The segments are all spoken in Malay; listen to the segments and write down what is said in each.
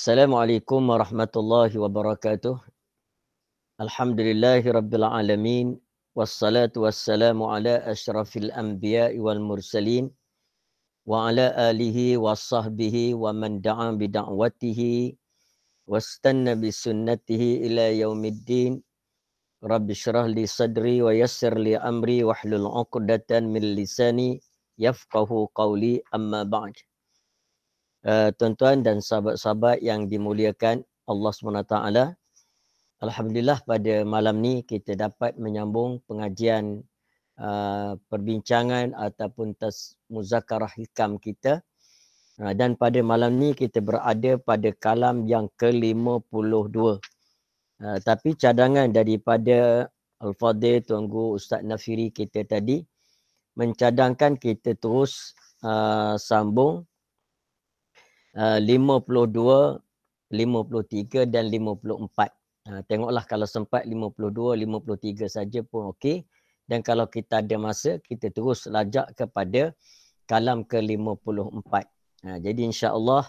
السلام عليكم ورحمة الله وبركاته الحمد لله رب العالمين والصلاة والسلام على أشرف الأنبياء والمرسلين وعلى آله وصحبه ومن دعا بدعوته واستنى بسنته إلى يوم الدين رب اشرح لي صدري ويسر لي أمري واحلل عقدة من لساني يفقه قولي أما بعد Eh, tuan-tuan dan sahabat-sahabat yang dimuliakan Allah SWT. Alhamdulillah pada malam ni kita dapat menyambung pengajian uh, perbincangan ataupun tas muzakarah hikam kita. Uh, dan pada malam ni kita berada pada kalam yang ke-52. Uh, tapi cadangan daripada Al-Fadhil Tunggu Ustaz Nafiri kita tadi mencadangkan kita terus uh, sambung uh, 52, 53 dan 54. Uh, eh, tengoklah kalau sempat 52, 53 saja pun okey. Dan kalau kita ada masa, kita terus lajak kepada kalam ke-54. Uh, eh, jadi insyaAllah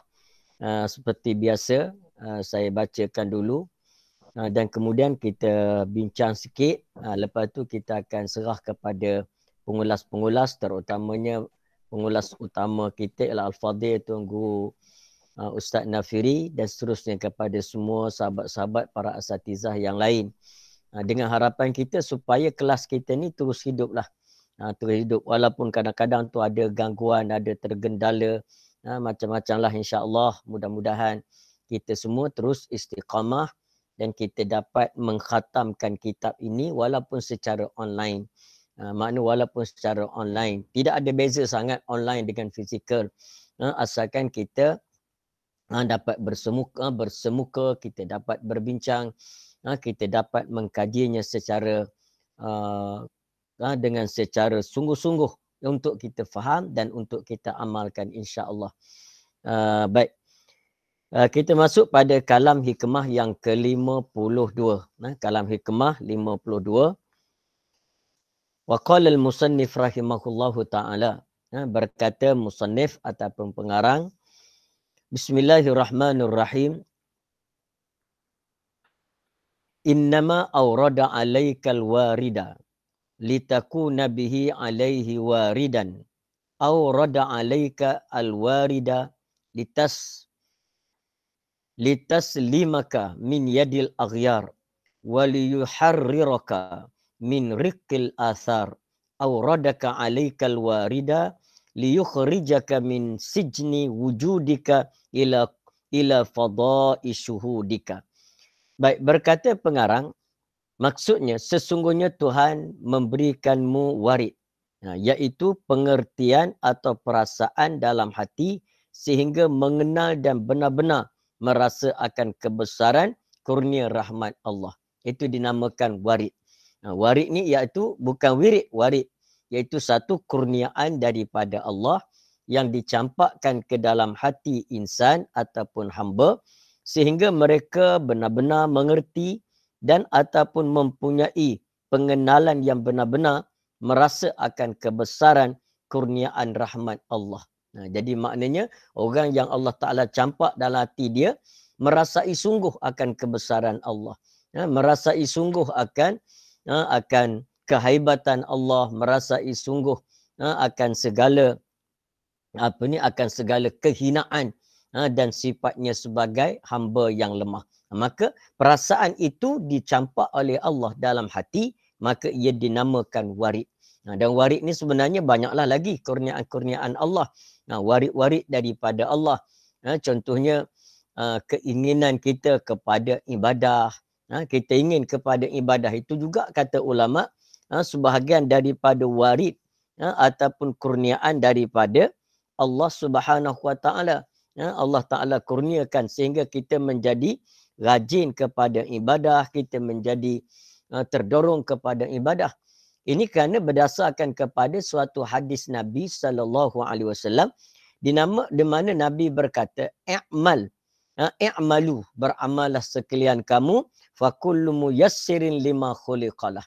uh, seperti biasa, uh, saya bacakan dulu. Dan kemudian kita bincang sikit. Lepas tu kita akan serah kepada pengulas-pengulas terutamanya pengulas utama kita ialah Al-Fadhil Tuan Guru uh, Ustaz Nafiri dan seterusnya kepada semua sahabat-sahabat para asatizah yang lain. Uh, dengan harapan kita supaya kelas kita ni terus hiduplah. Ha, terus hidup walaupun kadang-kadang tu ada gangguan, ada tergendala ha, macam-macam lah insyaAllah mudah-mudahan kita semua terus istiqamah dan kita dapat mengkhatamkan kitab ini walaupun secara online Ah, makna walaupun secara online tidak ada beza sangat online dengan fizikal ah, asalkan kita ah, dapat bersemuka bersemuka kita dapat berbincang kita dapat mengkajinya secara dengan secara sungguh-sungguh untuk kita faham dan untuk kita amalkan insya-Allah. baik. kita masuk pada kalam hikmah yang ke-52. Nah, kalam hikmah 52. Waqala al-musannif rahimahullahu ta'ala. Ya, berkata musannif ataupun pengarang. Bismillahirrahmanirrahim. Innama awrada alaika al-warida. Litakuna bihi alaihi waridan. Awrada alaika al-warida. Litas. Litas min yadil aghyar. Waliyuharriraka. Waliyuharriraka min asar athar awradaka alaikal warida liyukhrijaka min sijni wujudika ila ila fada'i syuhudika baik berkata pengarang maksudnya sesungguhnya Tuhan memberikanmu warid ha, iaitu pengertian atau perasaan dalam hati sehingga mengenal dan benar-benar merasa akan kebesaran kurnia rahmat Allah itu dinamakan warid Ha, warik ni iaitu bukan wirik, warik iaitu satu kurniaan daripada Allah yang dicampakkan ke dalam hati insan ataupun hamba sehingga mereka benar-benar mengerti dan ataupun mempunyai pengenalan yang benar-benar merasa akan kebesaran kurniaan rahmat Allah. Nah, ha, jadi maknanya orang yang Allah Ta'ala campak dalam hati dia merasai sungguh akan kebesaran Allah. Ya, merasai sungguh akan uh, Ha, akan kehaibatan Allah merasai sungguh ha, akan segala apa ni akan segala kehinaan ha, dan sifatnya sebagai hamba yang lemah maka perasaan itu dicampak oleh Allah dalam hati maka ia dinamakan warid dan warid ni sebenarnya banyaklah lagi kurniaan-kurniaan Allah warid-warid daripada Allah contohnya keinginan kita kepada ibadah ha, kita ingin kepada ibadah itu juga kata ulama ha, sebahagian daripada warid ha, ataupun kurniaan daripada Allah Subhanahu Wa Taala ya, Allah Taala kurniakan sehingga kita menjadi rajin kepada ibadah kita menjadi ha, terdorong kepada ibadah ini kerana berdasarkan kepada suatu hadis Nabi sallallahu alaihi wasallam dinama di mana Nabi berkata i'mal ha, i'malu beramallah sekalian kamu fakullu muyassirin lima khuliqalah.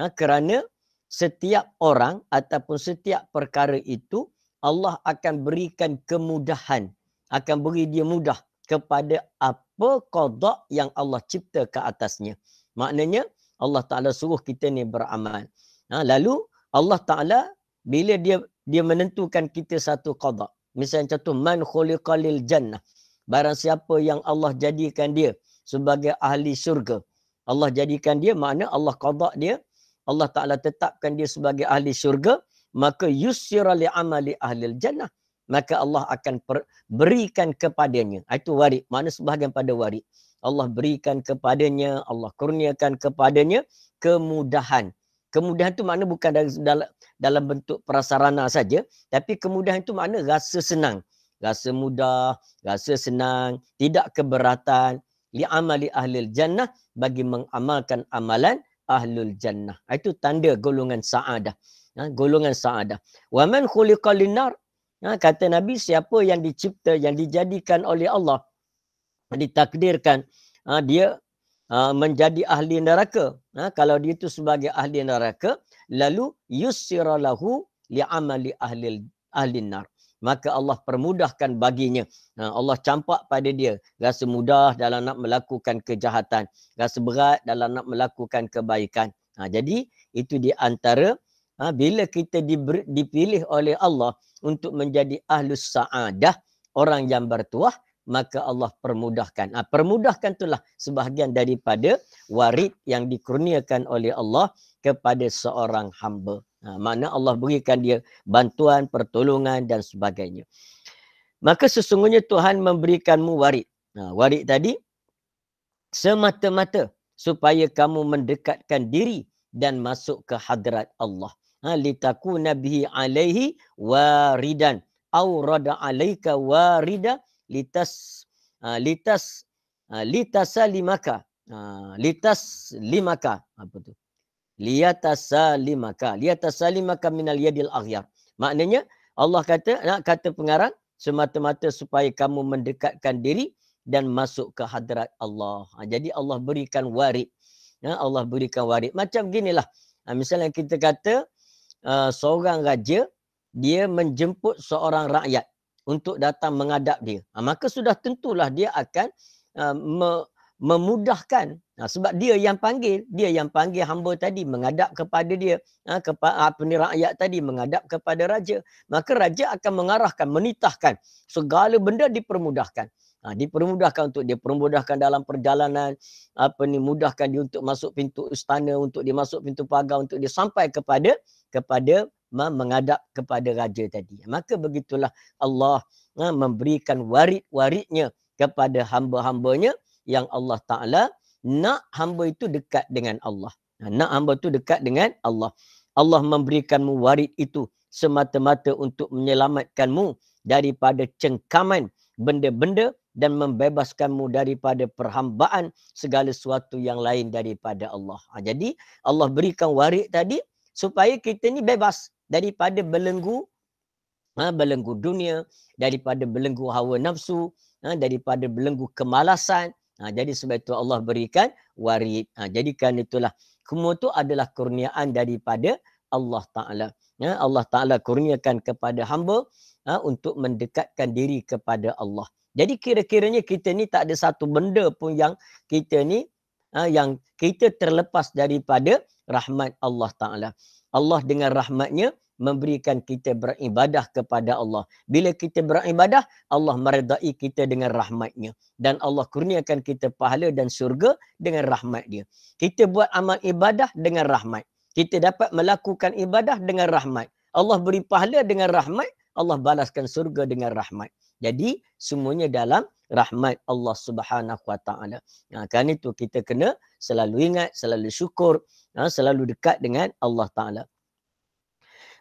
Ha, kerana setiap orang ataupun setiap perkara itu Allah akan berikan kemudahan. Akan beri dia mudah kepada apa kodok yang Allah cipta ke atasnya. Maknanya Allah Ta'ala suruh kita ni beramal. Ha, lalu Allah Ta'ala bila dia dia menentukan kita satu kodok. Misalnya contoh, man khuliqalil jannah. Barang siapa yang Allah jadikan dia sebagai ahli syurga. Allah jadikan dia makna Allah qada dia, Allah Taala tetapkan dia sebagai ahli syurga, maka yusyira li amali ahli jannah. Maka Allah akan berikan kepadanya. Ah, itu warid, makna sebahagian pada warid. Allah berikan kepadanya, Allah kurniakan kepadanya kemudahan. Kemudahan itu makna bukan dalam dalam bentuk prasarana saja, tapi kemudahan itu makna rasa senang. Rasa mudah, rasa senang, tidak keberatan, Li amali ahlul jannah bagi mengamalkan amalan ahlul jannah. Ah, itu tanda golongan sa'adah. Ha, golongan sa'adah. Wa man khuliqa linar. Ha, ah, kata Nabi, siapa yang dicipta, yang dijadikan oleh Allah, ditakdirkan, ha, dia ha, menjadi ahli neraka. Ha, kalau dia itu sebagai ahli neraka, lalu yusira li amali ahlil, ahli nar maka Allah permudahkan baginya. Ha, Allah campak pada dia rasa mudah dalam nak melakukan kejahatan, rasa berat dalam nak melakukan kebaikan. Ha, jadi itu di antara ha, bila kita diber, dipilih oleh Allah untuk menjadi ahlus saadah, orang yang bertuah, maka Allah permudahkan. Ha, permudahkan itulah sebahagian daripada warid yang dikurniakan oleh Allah kepada seorang hamba. Ha, mana Allah berikan dia bantuan, pertolongan dan sebagainya. Maka sesungguhnya Tuhan memberikanmu warid. Ha, warid tadi semata-mata supaya kamu mendekatkan diri dan masuk ke hadrat Allah. Ha, Litaku nabihi alaihi waridan. Aurada alaika warida litas uh, litas uh, ha, litasa limaka. Uh, ha, litas limaka. Apa tu? Uh, liyatasalimaka liyatasalimaka minal yadil aghyar maknanya Allah kata nak kata pengarang semata-mata supaya kamu mendekatkan diri dan masuk ke hadrat Allah. Ha, jadi Allah berikan warid. Ya, Allah berikan warid. Macam ginilah. Ha, misalnya kita kata ha, seorang raja dia menjemput seorang rakyat untuk datang mengadap dia. maka sudah tentulah dia akan me, memudahkan ha, sebab dia yang panggil dia yang panggil hamba tadi menghadap kepada dia ha, kepada ha, peni rakyat tadi menghadap kepada raja maka raja akan mengarahkan menitahkan segala benda dipermudahkan ha, dipermudahkan untuk dia permudahkan dalam perjalanan apa ni mudahkan dia untuk masuk pintu istana untuk dia masuk pintu pagar untuk dia sampai kepada kepada ha, menghadap kepada raja tadi maka begitulah Allah ha, memberikan warid-waridnya kepada hamba-hambanya yang Allah Ta'ala nak hamba itu dekat dengan Allah. Ha, nak hamba itu dekat dengan Allah. Allah memberikanmu warid itu semata-mata untuk menyelamatkanmu daripada cengkaman benda-benda dan membebaskanmu daripada perhambaan segala sesuatu yang lain daripada Allah. Ha, jadi Allah berikan warid tadi supaya kita ni bebas daripada belenggu ha, belenggu dunia, daripada belenggu hawa nafsu, ha, daripada belenggu kemalasan, Ha, jadi sebab itu Allah berikan warid. Ha, jadikan itulah. Kumur itu adalah kurniaan daripada Allah Ta'ala. Ya, Allah Ta'ala kurniakan kepada hamba ha, untuk mendekatkan diri kepada Allah. Jadi kira-kiranya kita ni tak ada satu benda pun yang kita ni ha, yang kita terlepas daripada rahmat Allah Ta'ala. Allah dengan rahmatnya memberikan kita beribadah kepada Allah. Bila kita beribadah, Allah meredai kita dengan rahmatnya. Dan Allah kurniakan kita pahala dan surga dengan rahmat dia. Kita buat amal ibadah dengan rahmat. Kita dapat melakukan ibadah dengan rahmat. Allah beri pahala dengan rahmat. Allah balaskan surga dengan rahmat. Jadi semuanya dalam rahmat Allah Subhanahu Wa Taala. Ha, nah, kan itu kita kena selalu ingat, selalu syukur, ha, selalu dekat dengan Allah Taala.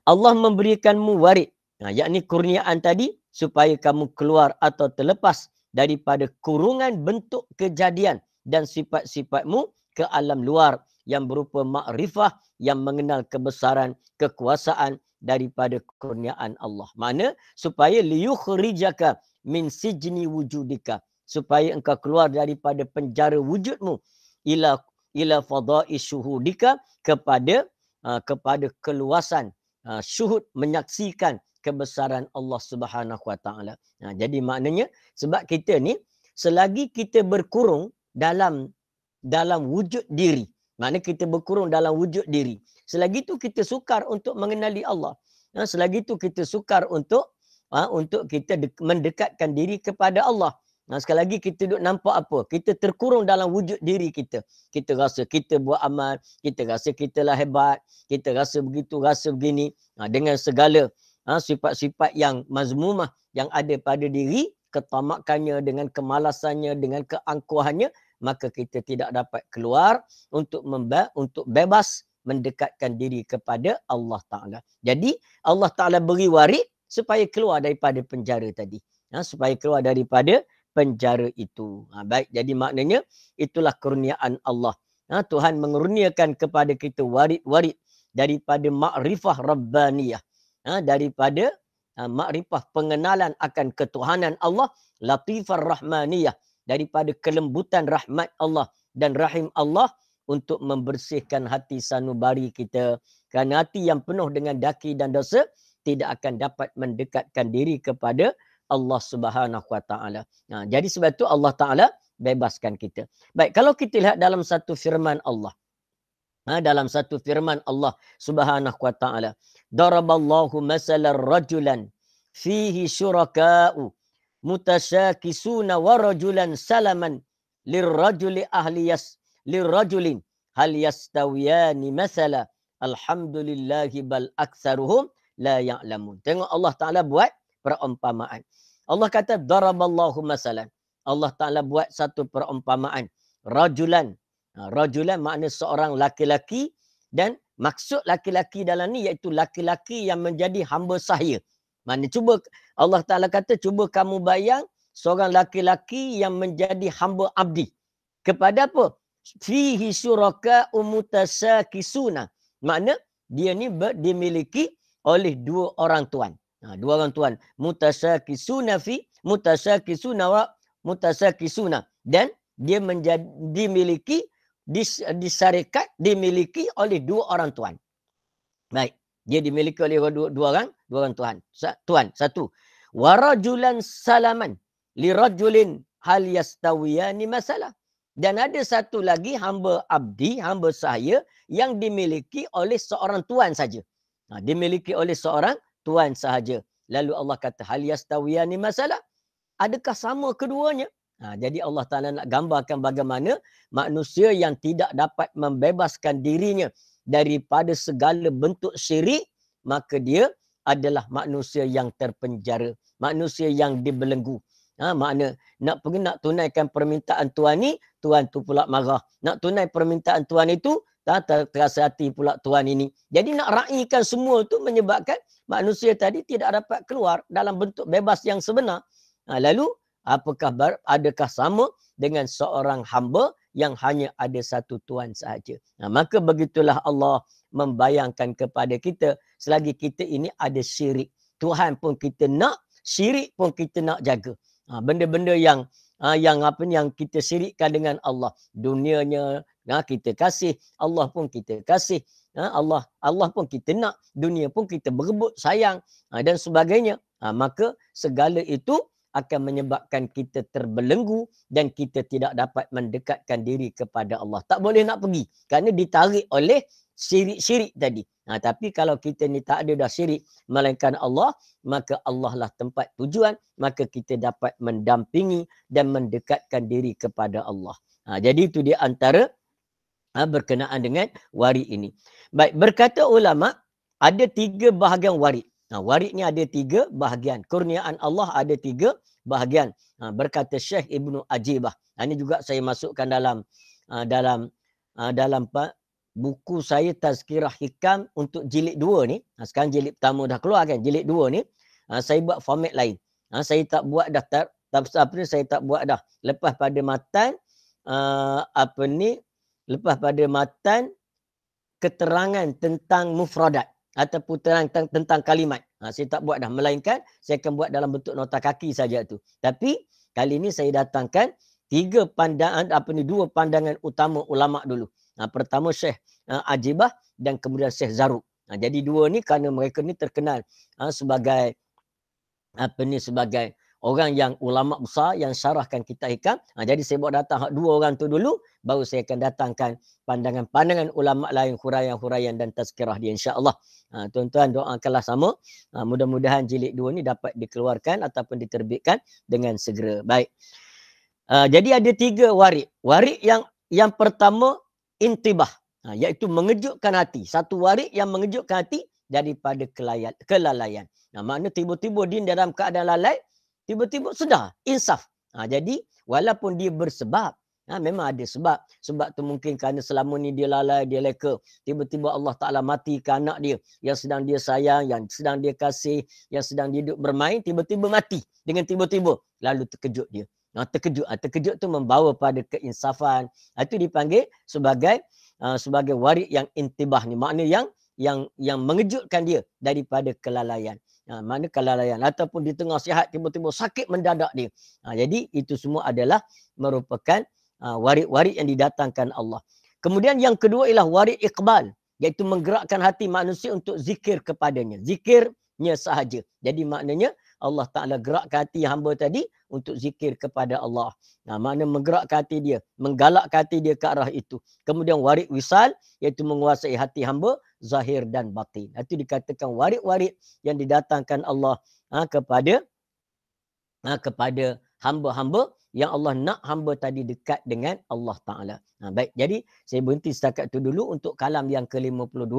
Allah memberikanmu warid. Nah, ha, yakni kurniaan tadi supaya kamu keluar atau terlepas daripada kurungan bentuk kejadian dan sifat-sifatmu ke alam luar yang berupa makrifah yang mengenal kebesaran, kekuasaan daripada kurniaan Allah. Mana? Supaya liukhrijaka min sijni wujudika. Supaya engkau keluar daripada penjara wujudmu ila ila fadha'i syuhudika kepada uh, kepada keluasan Ha, syuhud menyaksikan kebesaran Allah Subhanahu Wa Taala. Ha, jadi maknanya sebab kita ni selagi kita berkurung dalam dalam wujud diri, makna kita berkurung dalam wujud diri. Selagi itu kita sukar untuk mengenali Allah. Ha, selagi itu kita sukar untuk untuk kita mendekatkan diri kepada Allah. Nah, sekali lagi kita duduk nampak apa? Kita terkurung dalam wujud diri kita. Kita rasa kita buat amal, kita rasa kita lah hebat, kita rasa begitu, rasa begini. Nah, dengan segala ha, sifat-sifat yang mazmumah yang ada pada diri, ketamakannya dengan kemalasannya, dengan keangkuhannya, maka kita tidak dapat keluar untuk memba- untuk bebas mendekatkan diri kepada Allah Ta'ala. Jadi Allah Ta'ala beri waris supaya keluar daripada penjara tadi. Ha, supaya keluar daripada penjara itu. Ha, baik, jadi maknanya itulah kurniaan Allah. Ha, Tuhan mengurniakan kepada kita warid-warid daripada makrifah Rabbaniyah. Ha, daripada ha, makrifah pengenalan akan ketuhanan Allah. Latifah Rahmaniyah. Daripada kelembutan rahmat Allah dan rahim Allah untuk membersihkan hati sanubari kita. Kerana hati yang penuh dengan daki dan dosa tidak akan dapat mendekatkan diri kepada Allah Subhanahu Wa Taala. Ha, jadi sebab itu Allah Taala bebaskan kita. Baik, kalau kita lihat dalam satu firman Allah. Ha, dalam satu firman Allah Subhanahu Wa Taala, daraballahu masalan rajulan fihi syuraka'u mutasyakisuna wa rajulan salaman lirrajuli ahliyas lirrajulin hal yastawiyani masala alhamdulillahi bal aktsaruhum la ya'lamun tengok Allah taala buat perumpamaan Allah kata daraballahu masalan. Allah Taala buat satu perumpamaan. Rajulan. Ha, rajulan makna seorang laki-laki dan maksud laki-laki dalam ni iaitu laki-laki yang menjadi hamba sahaya. Mana cuba Allah Taala kata cuba kamu bayang seorang laki-laki yang menjadi hamba abdi. Kepada apa? Fihi syuraka umutasakisuna. Makna dia ni dimiliki oleh dua orang tuan. Ha, dua orang tuan. Mutasakisuna fi mutasakisuna wa mutasakisuna. Dan dia menjadi dimiliki dis, disarikat dimiliki oleh dua orang tuan. Baik. Dia dimiliki oleh dua, dua orang dua orang tuan. Sa, tuan satu. Warajulan salaman li rajulin hal yastawiyani masalah. Dan ada satu lagi hamba abdi, hamba saya yang dimiliki oleh seorang tuan saja. Ha, dimiliki oleh seorang Tuhan sahaja. Lalu Allah kata, hal yastawiyani masalah? Adakah sama keduanya? Ha, jadi Allah Ta'ala nak gambarkan bagaimana manusia yang tidak dapat membebaskan dirinya daripada segala bentuk syirik, maka dia adalah manusia yang terpenjara. Manusia yang dibelenggu. Ha, makna nak pergi nak tunaikan permintaan Tuhan ni, Tuhan tu pula marah. Nak tunai permintaan Tuhan itu, tak ter, terasa hati pula Tuhan ini. Jadi nak raihkan semua tu menyebabkan manusia tadi tidak dapat keluar dalam bentuk bebas yang sebenar. Ha, lalu apakah bar, adakah sama dengan seorang hamba yang hanya ada satu Tuhan sahaja. Ha, maka begitulah Allah membayangkan kepada kita selagi kita ini ada syirik. Tuhan pun kita nak, syirik pun kita nak jaga. Ha, benda-benda yang ha, yang apa yang kita syirikkan dengan Allah, dunianya, ha, kita kasih Allah pun kita kasih ha, Allah Allah pun kita nak dunia pun kita berebut sayang ha, dan sebagainya ha, maka segala itu akan menyebabkan kita terbelenggu dan kita tidak dapat mendekatkan diri kepada Allah tak boleh nak pergi kerana ditarik oleh syirik-syirik tadi Ha, tapi kalau kita ni tak ada dah syirik melainkan Allah, maka Allah lah tempat tujuan, maka kita dapat mendampingi dan mendekatkan diri kepada Allah. Ha, jadi itu dia antara ha, berkenaan dengan warid ini. Baik, berkata ulama ada tiga bahagian warid. Ha, warid ni ada tiga bahagian. Kurniaan Allah ada tiga bahagian. Ha, berkata Syekh Ibnu Ajibah. Ha, ini juga saya masukkan dalam ha, dalam ha, dalam pa, ha, buku saya Tazkirah Hikam untuk jilid dua ni. Ha, sekarang jilid pertama dah keluar kan. Jilid dua ni ha, saya buat format lain. Ha, saya tak buat dah tar, tak apa ni saya tak buat dah. Lepas pada matan uh, apa ni lepas pada matan keterangan tentang mufradat ataupun terang tentang, tentang kalimat. Ha, saya tak buat dah melainkan saya akan buat dalam bentuk nota kaki saja tu. Tapi kali ini saya datangkan tiga pandangan apa ni dua pandangan utama ulama dulu. Ha, pertama Syekh uh, Ajibah dan kemudian Syekh Zaruk. Ha, jadi dua ni kerana mereka ni terkenal ha, sebagai apa ni sebagai orang yang ulama besar yang syarahkan kita hikam. Ha, jadi saya buat datang dua orang tu dulu baru saya akan datangkan pandangan-pandangan ulama lain huraian-huraian dan tazkirah dia insya-Allah. Ha, tuan-tuan doakanlah sama. Ha, mudah-mudahan jilid dua ni dapat dikeluarkan ataupun diterbitkan dengan segera. Baik. Ha, jadi ada tiga warik. Warik yang yang pertama intibah. Ha, iaitu mengejutkan hati. Satu warik yang mengejutkan hati daripada kelayat kelalaian. Nah, ha, makna tiba-tiba din dalam keadaan lalai, tiba-tiba sedar insaf ha, jadi walaupun dia bersebab ha, memang ada sebab sebab tu mungkin kerana selama ni dia lalai dia leka tiba-tiba Allah Taala matikan anak dia yang sedang dia sayang yang sedang dia kasih yang sedang dia duduk bermain tiba-tiba mati dengan tiba-tiba lalu terkejut dia ha, terkejut ha, terkejut tu membawa pada keinsafan ha, itu dipanggil sebagai ha, sebagai warik yang intibah ni Maknanya yang yang yang mengejutkan dia daripada kelalaian ha, mana kelalaian ataupun di tengah sihat tiba-tiba sakit mendadak dia ha, jadi itu semua adalah merupakan ha, warid yang didatangkan Allah kemudian yang kedua ialah warid iqbal iaitu menggerakkan hati manusia untuk zikir kepadanya zikirnya sahaja jadi maknanya Allah Ta'ala gerakkan hati hamba tadi untuk zikir kepada Allah. Nah, makna menggerakkan hati dia, menggalakkan hati dia ke arah itu. Kemudian warid wisal iaitu menguasai hati hamba zahir dan batin. Itu dikatakan warid-warid yang didatangkan Allah ha, kepada ha, kepada hamba-hamba yang Allah nak hamba tadi dekat dengan Allah Ta'ala. Ha, baik, jadi saya berhenti setakat itu dulu untuk kalam yang ke-52.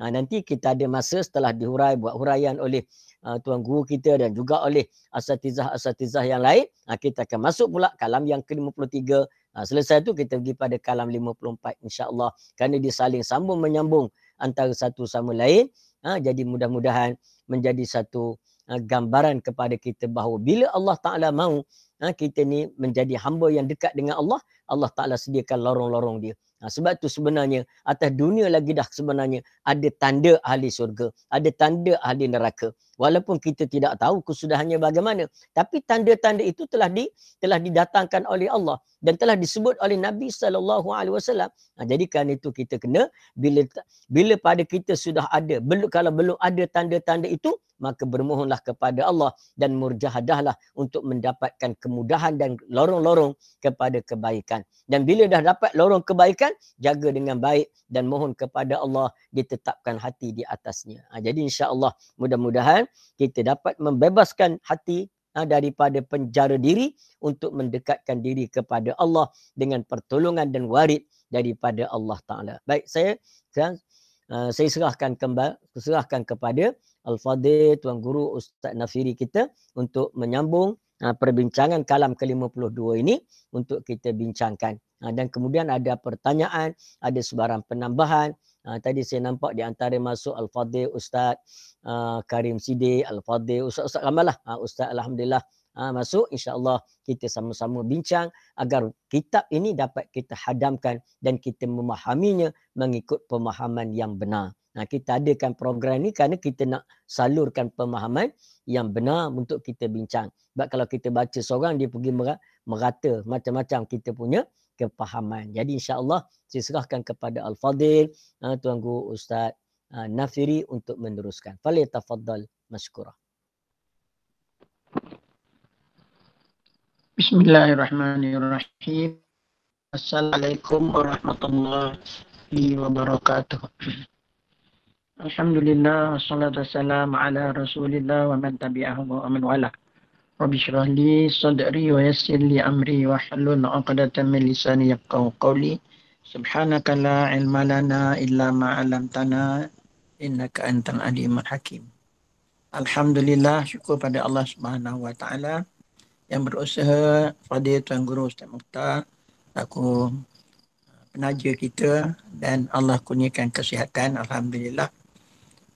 Ha, nanti kita ada masa setelah dihurai, buat huraian oleh uh, Tuan Guru kita dan juga oleh asatizah-asatizah yang lain. Ha, kita akan masuk pula kalam yang ke-53. Ha, selesai itu kita pergi pada kalam 54 insyaAllah. Kerana dia saling sambung menyambung antara satu sama lain. Ha, jadi mudah-mudahan menjadi satu ha, gambaran kepada kita bahawa bila Allah Ta'ala mahu ha, kita ni menjadi hamba yang dekat dengan Allah, Allah Ta'ala sediakan lorong-lorong dia. Ha, sebab tu sebenarnya atas dunia lagi dah sebenarnya ada tanda ahli surga, ada tanda ahli neraka. Walaupun kita tidak tahu kesudahannya bagaimana, tapi tanda-tanda itu telah di telah didatangkan oleh Allah dan telah disebut oleh Nabi sallallahu alaihi wasallam. Ha, jadi kan itu kita kena bila bila pada kita sudah ada, belum kalau belum ada tanda-tanda itu, maka bermohonlah kepada Allah dan murjahadahlah untuk mendapatkan kemudahan dan lorong-lorong kepada kebaikan. Dan bila dah dapat lorong kebaikan, jaga dengan baik dan mohon kepada Allah ditetapkan hati di atasnya. Ha, jadi Allah mudah-mudahan kita dapat membebaskan hati ha, daripada penjara diri untuk mendekatkan diri kepada Allah dengan pertolongan dan warid daripada Allah Ta'ala. Baik, saya sekarang, ha, saya serahkan kembali, serahkan kepada Al-Fadil Tuan Guru Ustaz Nafiri kita untuk menyambung uh, perbincangan kalam ke-52 ini untuk kita bincangkan. Uh, dan kemudian ada pertanyaan, ada sebarang penambahan. Uh, tadi saya nampak di antara masuk Al-Fadil Ustaz uh, Karim Sidi, Al-Fadil Ustaz Ustaz Ramalah, uh, Ustaz Alhamdulillah Ha, masuk insyaAllah kita sama-sama bincang agar kitab ini dapat kita hadamkan dan kita memahaminya mengikut pemahaman yang benar. Ha, kita adakan program ni kerana kita nak salurkan pemahaman yang benar untuk kita bincang. Sebab kalau kita baca seorang, dia pergi merata macam-macam kita punya kepahaman. Jadi insyaAllah saya serahkan kepada Al-Fadhil, ah, Tuan Guru Ustaz ah, Nafiri untuk meneruskan. Fali tafadhal maskurah. Bismillahirrahmanirrahim. Assalamualaikum warahmatullahi wabarakatuh. Alhamdulillah, assalatu wassalam ala rasulillah wa man tabi'ahu wa amin wala. Rabbi syrah li sadri wa yassir li amri wa halun aqdatan min lisani yaqaw qawli. Subhanaka la ilma lana illa ma'alamtana innaka antal alimul hakim. Alhamdulillah, syukur pada Allah subhanahu wa ta'ala yang berusaha pada Tuan Guru Ustaz Mukhtar, aku penaja kita dan Allah kurniakan kesihatan. Alhamdulillah.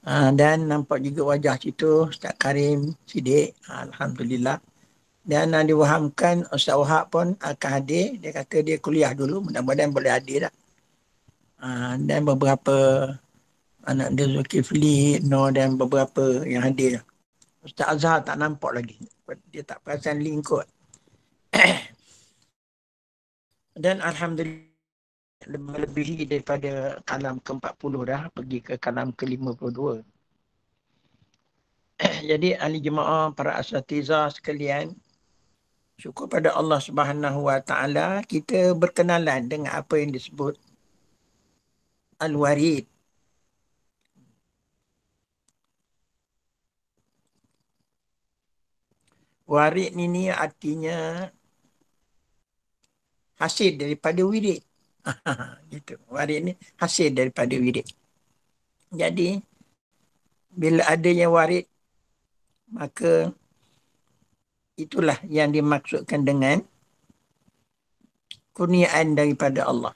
Ha, dan nampak juga wajah situ Ustaz Karim Sidik. Ha, Alhamdulillah. Dan ha, diwahamkan Ustaz Wahab pun akan hadir. Dia kata dia kuliah dulu. Mudah-mudahan boleh hadir lah. Ha, dan beberapa anak dia Zulkifli, no dan beberapa yang hadir. Ustaz Azhar tak nampak lagi. Dia tak perasan link kot. dan Alhamdulillah melebihi daripada kalam ke-40 dah pergi ke kalam ke-52. Jadi ahli jemaah para asatiza sekalian syukur pada Allah Subhanahu Wa Taala kita berkenalan dengan apa yang disebut al-warid. Warid ini artinya hasil daripada wirid. gitu. Warid ni hasil daripada wirid. Jadi bila adanya warid maka itulah yang dimaksudkan dengan kurniaan daripada Allah.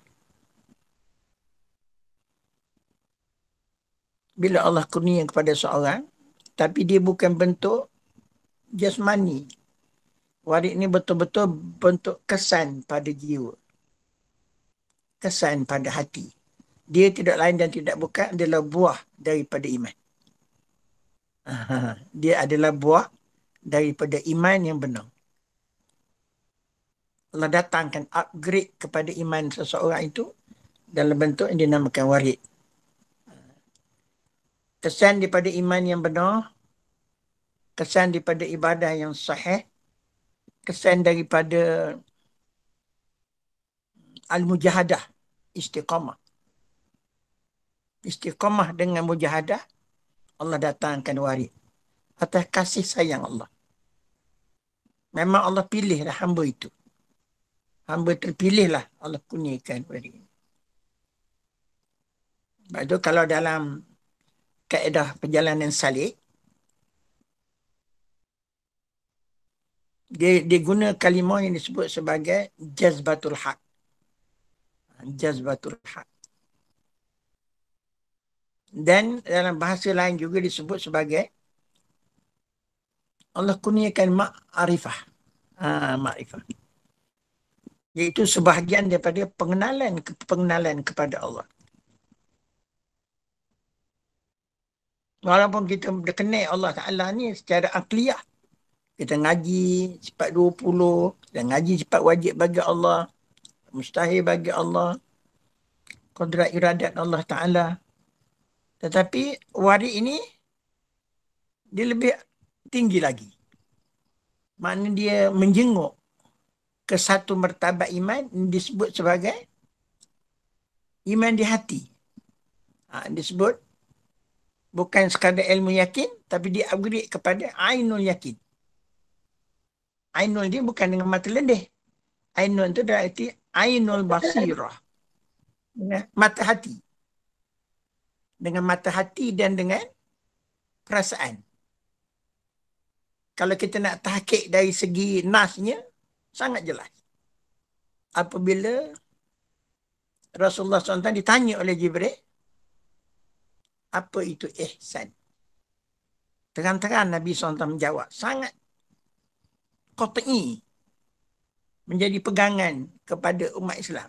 Bila Allah kurnia kepada seorang tapi dia bukan bentuk jasmani. Warid ni betul-betul bentuk kesan pada jiwa kesan pada hati. Dia tidak lain dan tidak bukan adalah buah daripada iman. Dia adalah buah daripada iman yang benar. Allah datangkan upgrade kepada iman seseorang itu dalam bentuk yang dinamakan warid. Kesan daripada iman yang benar, kesan daripada ibadah yang sahih, kesan daripada al-mujahadah istiqamah istiqamah dengan mujahadah Allah datangkan waris atas kasih sayang Allah memang Allah pilihlah hamba itu hamba terpilihlah Allah kurniakan waris ini itu kalau dalam kaedah perjalanan salik dia, dia guna kalimah yang disebut sebagai jazbatul haq jazbatul haq. Dan dalam bahasa lain juga disebut sebagai Allah kurniakan ma'arifah. Ha, ma'rifah. Iaitu sebahagian daripada pengenalan pengenalan kepada Allah. Walaupun kita dikenai Allah Ta'ala ni secara akliah. Kita ngaji cepat 20. Kita ngaji cepat wajib bagi Allah mustahil bagi Allah kudrat iradat Allah Ta'ala tetapi wari ini dia lebih tinggi lagi makna dia menjenguk ke satu martabat iman disebut sebagai iman di hati ha, disebut bukan sekadar ilmu yakin tapi dia upgrade kepada ainul yakin ainul dia bukan dengan mata lendih ainul itu dalam arti Ainul Basirah. Mata hati. Dengan mata hati dan dengan perasaan. Kalau kita nak tahkik dari segi nasnya, sangat jelas. Apabila Rasulullah SAW ditanya oleh Jibril, apa itu ihsan? Terang-terang Nabi SAW menjawab, sangat kotai menjadi pegangan kepada umat Islam.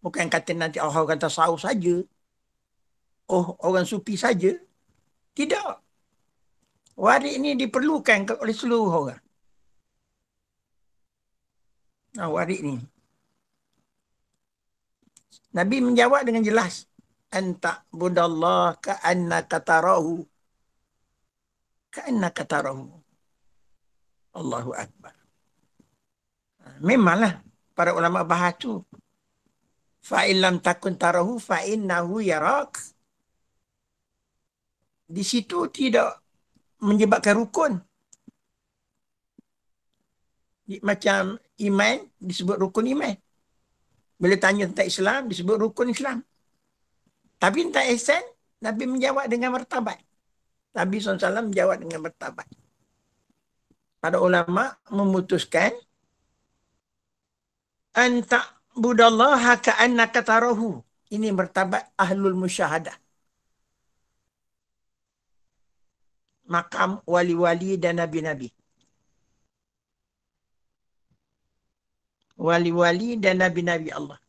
Bukan kata nanti oh, orang tasawuf saja. Oh, orang supi saja. Tidak. Waris ini diperlukan oleh seluruh orang. Nah, waris ini. Nabi menjawab dengan jelas. Anta budallah ka'anna katarahu. Ka'anna katarahu. Allahu Akbar memanglah para ulama bahas tu. Fa illam takun tarahu fa innahu yarak. Di situ tidak menyebabkan rukun. Macam iman disebut rukun iman. Bila tanya tentang Islam disebut rukun Islam. Tapi tentang esen Nabi menjawab dengan martabat. Nabi SAW menjawab dengan martabat. Para ulama memutuskan antabudallaha ka'annaka tarahu ini martabat ahlul musyahadah makam wali-wali dan nabi-nabi wali-wali dan nabi-nabi Allah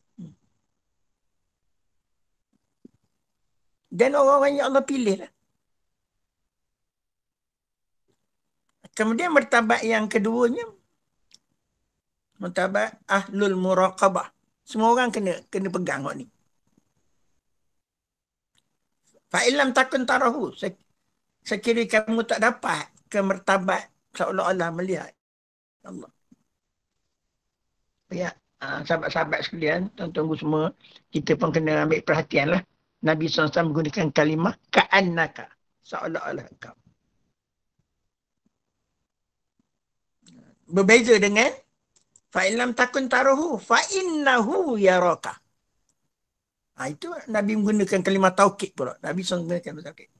dan orang-orang yang Allah pilih lah. kemudian martabat yang keduanya Mutabat ahlul muraqabah. Semua orang kena kena pegang kot ni. Fa'ilam takun tarahu. Saya, saya kira kamu tak dapat ke mertabat seolah-olah melihat. Allah. Ya, ah, sahabat-sahabat sekalian, tuan tunggu semua, kita pun kena ambil perhatian lah. Nabi SAW menggunakan kalimah ka'annaka. Seolah-olah kau. Berbeza dengan fa in lam takun tarahu fa innahu yaraka ha, itu nabi menggunakan kalimat taukid pula nabi menggunakan kalimat taukid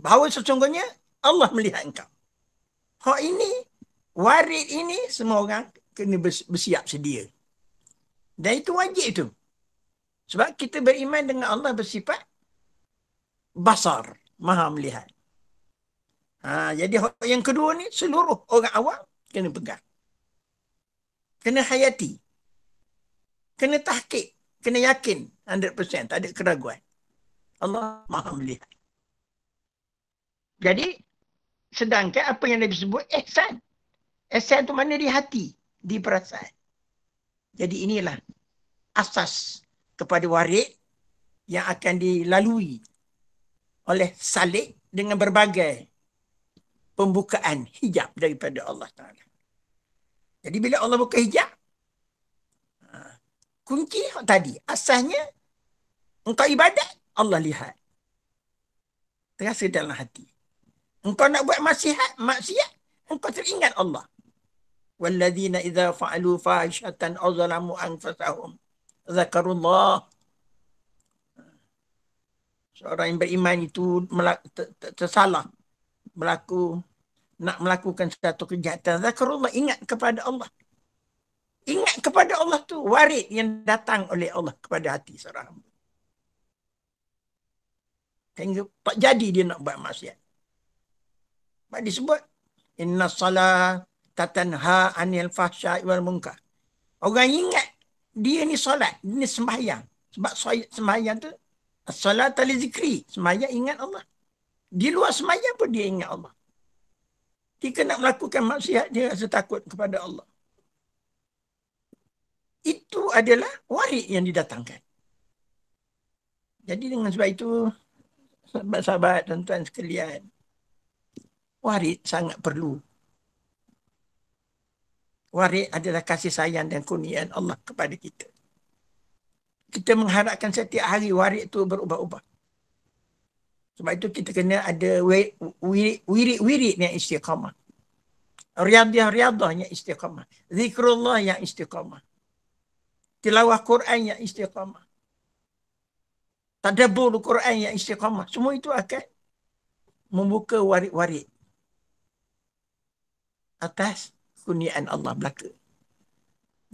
bahawa sesungguhnya Allah melihat engkau hak ini warid ini semua orang kena bersiap sedia dan itu wajib itu sebab kita beriman dengan Allah bersifat basar maha melihat ha, jadi hak yang kedua ni seluruh orang awam kena pegang kena hayati. Kena tahkik. Kena yakin 100%. Tak ada keraguan. Allah maha melihat. Jadi, sedangkan apa yang Nabi sebut, ihsan. Ihsan tu mana di hati, di perasaan. Jadi inilah asas kepada warik yang akan dilalui oleh salik dengan berbagai pembukaan hijab daripada Allah Ta'ala. Jadi bila Allah buka hijab, ha, kunci tadi, asasnya engkau ibadat, Allah lihat. Terasa dalam hati. Engkau nak buat maksiat, maksiat, engkau teringat Allah. Walladzina idza fa'alu fahishatan aw zalamu anfusahum zakarullah. Seorang yang beriman itu tersalah melakukan nak melakukan satu kejahatan zakarullah ingat kepada Allah ingat kepada Allah tu warid yang datang oleh Allah kepada hati seorang hamba sehingga tak jadi dia nak buat maksiat Mak disebut inna salah tatanha anil fahsya wal munkar orang ingat dia ni solat ni sembahyang sebab sembahyang tu as-salat zikri sembahyang ingat Allah di luar sembahyang pun dia ingat Allah Ketika nak melakukan maksiat dia rasa takut kepada Allah. Itu adalah warik yang didatangkan. Jadi dengan sebab itu sahabat-sahabat tuan-tuan sekalian warik sangat perlu. Warik adalah kasih sayang dan kurnian Allah kepada kita. Kita mengharapkan setiap hari warik itu berubah-ubah. Sebab itu kita kena ada wirid-wirid yang istiqamah. Riyadah-riyadah yang istiqamah. Zikrullah yang istiqamah. Tilawah Quran yang istiqamah. Tadabur Quran yang istiqamah. Semua itu akan membuka warid-warid. Atas kuniaan Allah belaka.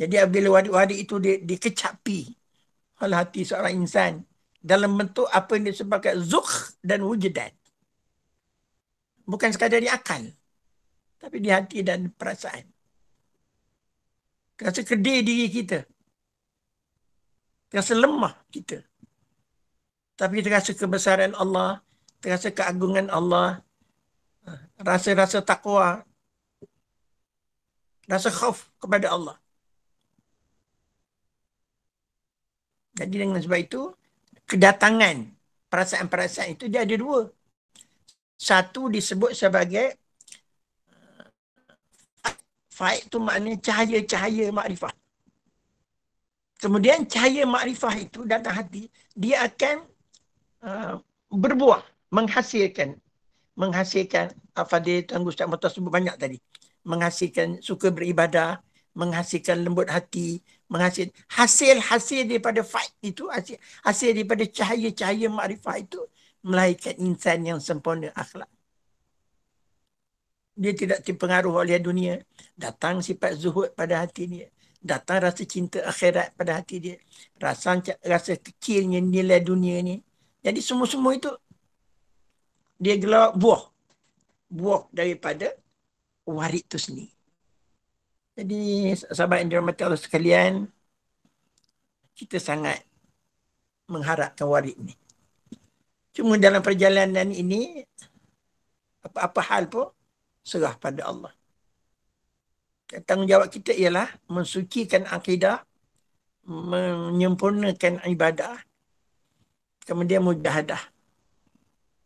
Jadi apabila warid-warid itu di, dikecapi oleh hati seorang insan dalam bentuk apa yang disebabkan zukh dan wujudan. Bukan sekadar di akal. Tapi di hati dan perasaan. Rasa kedih diri kita. Rasa lemah kita. Tapi terasa kebesaran Allah. Terasa keagungan Allah. Rasa-rasa takwa. Rasa khauf kepada Allah. Jadi dengan sebab itu, kedatangan perasaan-perasaan itu dia ada dua. Satu disebut sebagai uh, faid tu maknanya cahaya-cahaya makrifah. Kemudian cahaya makrifah itu datang hati, dia akan uh, berbuah, menghasilkan menghasilkan afadi Tuan Guru Ustaz Mata sebut banyak tadi. Menghasilkan suka beribadah, menghasilkan lembut hati, menghasil hasil-hasil daripada fight itu hasil hasil daripada cahaya-cahaya makrifat itu melahirkan insan yang sempurna akhlak dia tidak terpengaruh oleh dunia datang sifat zuhud pada hati dia datang rasa cinta akhirat pada hati dia rasa rasa kecilnya nilai dunia ni jadi semua-semua itu dia gelar buah buah daripada warid itu sendiri jadi sahabat yang dirahmati Allah sekalian kita sangat mengharapkan warid ni. Cuma dalam perjalanan ini apa-apa hal pun serah pada Allah. Tanggungjawab kita ialah mensucikan akidah, menyempurnakan ibadah, kemudian mujahadah.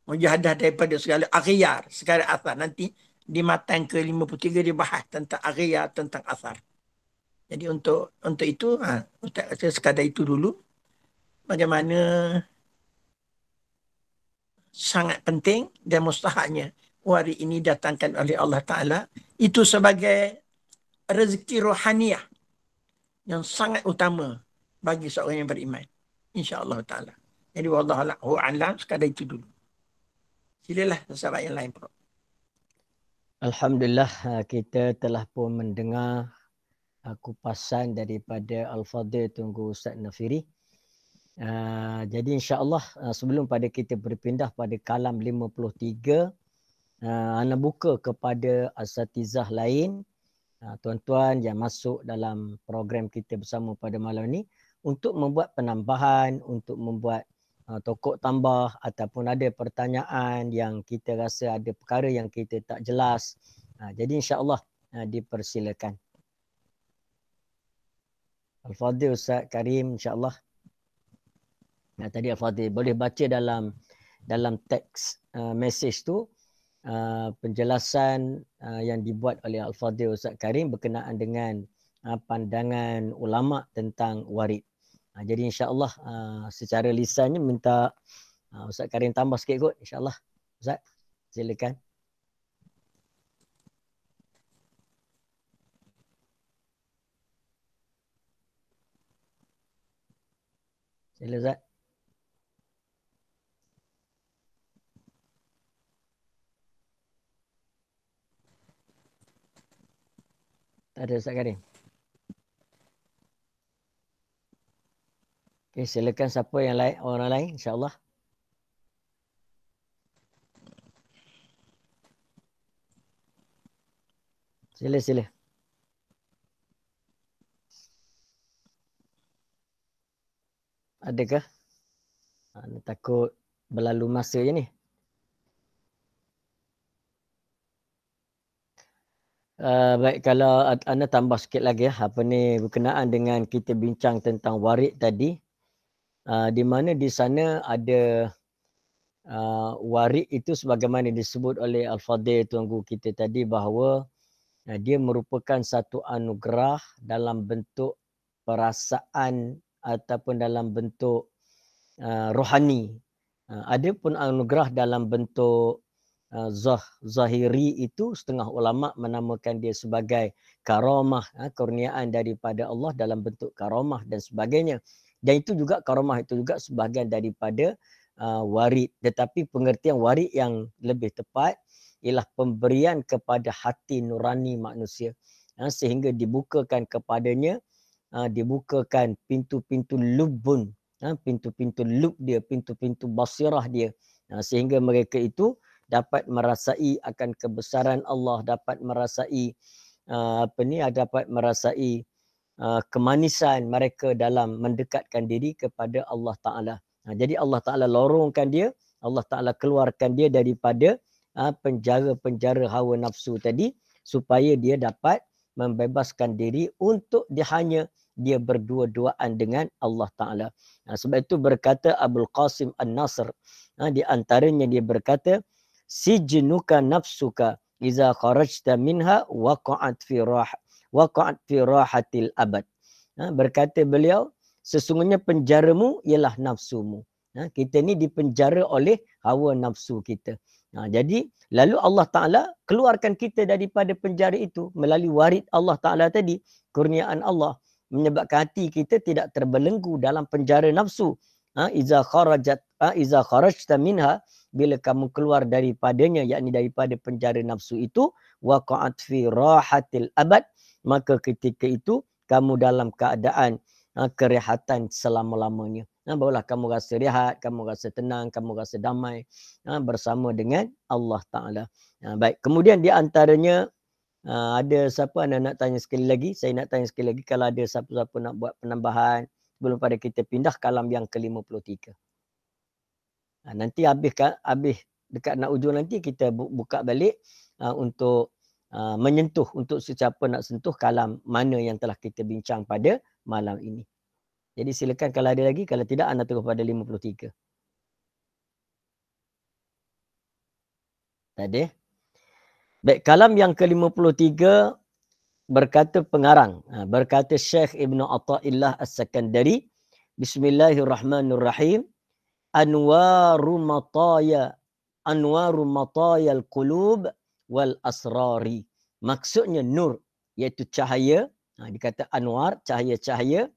Mujahadah daripada segala akhiyar, segala asal. Nanti di matan ke-53 dia bahas tentang area tentang asar. Jadi untuk untuk itu ha, Ustaz rasa sekadar itu dulu bagaimana sangat penting dan mustahaknya wari ini datangkan oleh Allah Ta'ala itu sebagai rezeki rohaniah yang sangat utama bagi seorang yang beriman. Insya Allah Ta'ala. Jadi wallahu'alam sekadar itu dulu. Silalah sahabat yang lain. Bro. Alhamdulillah ha, kita telah pun mendengar ha, kupasan daripada Al-Fadhil Tunggu Ustaz Nafiri. Ha, jadi insyaAllah uh, sebelum pada kita berpindah pada kalam 53, anda buka kepada asatizah lain, tuan-tuan yang masuk dalam program kita bersama pada malam ini untuk membuat penambahan, untuk membuat Ah, tokok tambah ataupun ada pertanyaan yang kita rasa ada perkara yang kita tak jelas. Ah, jadi insya-Allah ah, dipersilakan. Al-Fadhil Ustaz Karim insya-Allah. Nah, tadi Al-Fadhil boleh baca dalam dalam teks uh, message tu uh, penjelasan uh, yang dibuat oleh Al-Fadhil Ustaz Karim berkenaan dengan uh, pandangan ulama tentang warid. Ha, jadi insyaAllah uh, secara lisannya minta uh, Ustaz Karim tambah sikit kot. InsyaAllah. Ustaz, silakan. Sila Ustaz. ada Ustaz Karim. Okay, silakan siapa yang lain, orang lain insyaAllah. Sila, sila. Adakah? Ha, takut berlalu masa je ni. Uh, baik kalau anda tambah sikit lagi ya, apa ni berkenaan dengan kita bincang tentang warid tadi Ah, di mana di sana ada uh, ah, warik itu sebagaimana disebut oleh Al-Fadhil Tuanku kita tadi bahawa uh, dia merupakan satu anugerah dalam bentuk perasaan ataupun dalam bentuk uh, rohani. Uh, ada pun anugerah dalam bentuk Zah, zahiri itu setengah ulama menamakan dia sebagai karamah kurniaan daripada Allah dalam bentuk karamah dan sebagainya dan itu juga karamah itu juga sebahagian daripada uh, warid. Tetapi pengertian warid yang lebih tepat ialah pemberian kepada hati nurani manusia. Ha, sehingga dibukakan kepadanya, ha, dibukakan pintu-pintu lubun, ha, pintu-pintu lub dia, pintu-pintu basirah dia. Ha, sehingga mereka itu dapat merasai akan kebesaran Allah, dapat merasai uh, apa ni, dapat merasai Uh, kemanisan mereka dalam mendekatkan diri kepada Allah Ta'ala. Ha, jadi Allah Ta'ala lorongkan dia, Allah Ta'ala keluarkan dia daripada uh, penjara-penjara hawa nafsu tadi supaya dia dapat membebaskan diri untuk dia hanya dia berdua-duaan dengan Allah Ta'ala. Ha, sebab itu berkata Abul Qasim An-Nasr, ha, di antaranya dia berkata, Sijinuka nafsuka iza kharajta minha waqa'at fi rahmat waqa'at fi rahatil abad. Ha, berkata beliau, sesungguhnya penjaramu ialah nafsumu. Ha, kita ni dipenjara oleh hawa nafsu kita. Ha, jadi, lalu Allah Ta'ala keluarkan kita daripada penjara itu melalui warid Allah Ta'ala tadi, kurniaan Allah menyebabkan hati kita tidak terbelenggu dalam penjara nafsu. Ha, iza kharajat ha, iza kharajta minha bila kamu keluar daripadanya yakni daripada penjara nafsu itu waqa'at fi rahatil abad maka ketika itu kamu dalam keadaan ha, kerehatan selama-lamanya. Ha, barulah kamu rasa rehat, kamu rasa tenang, kamu rasa damai ha, bersama dengan Allah Ta'ala. Ha, baik, kemudian di antaranya ha, ada siapa anda nak tanya sekali lagi? Saya nak tanya sekali lagi kalau ada siapa-siapa nak buat penambahan sebelum pada kita pindah kalam yang ke-53. Ha, nanti habis, habis dekat nak ujung nanti kita buka balik ha, untuk Uh, menyentuh untuk sesiapa nak sentuh kalam mana yang telah kita bincang pada malam ini. Jadi silakan kalau ada lagi, kalau tidak anda terus pada 53. Tak ada. Baik, kalam yang ke-53 berkata pengarang, ha, berkata Syekh Ibn Atta'illah As-Sakandari, Bismillahirrahmanirrahim, Anwaru mataya, anwaru mataya al-qulub wal asrari. Maksudnya nur iaitu cahaya. Ha, dikata anwar, cahaya-cahaya.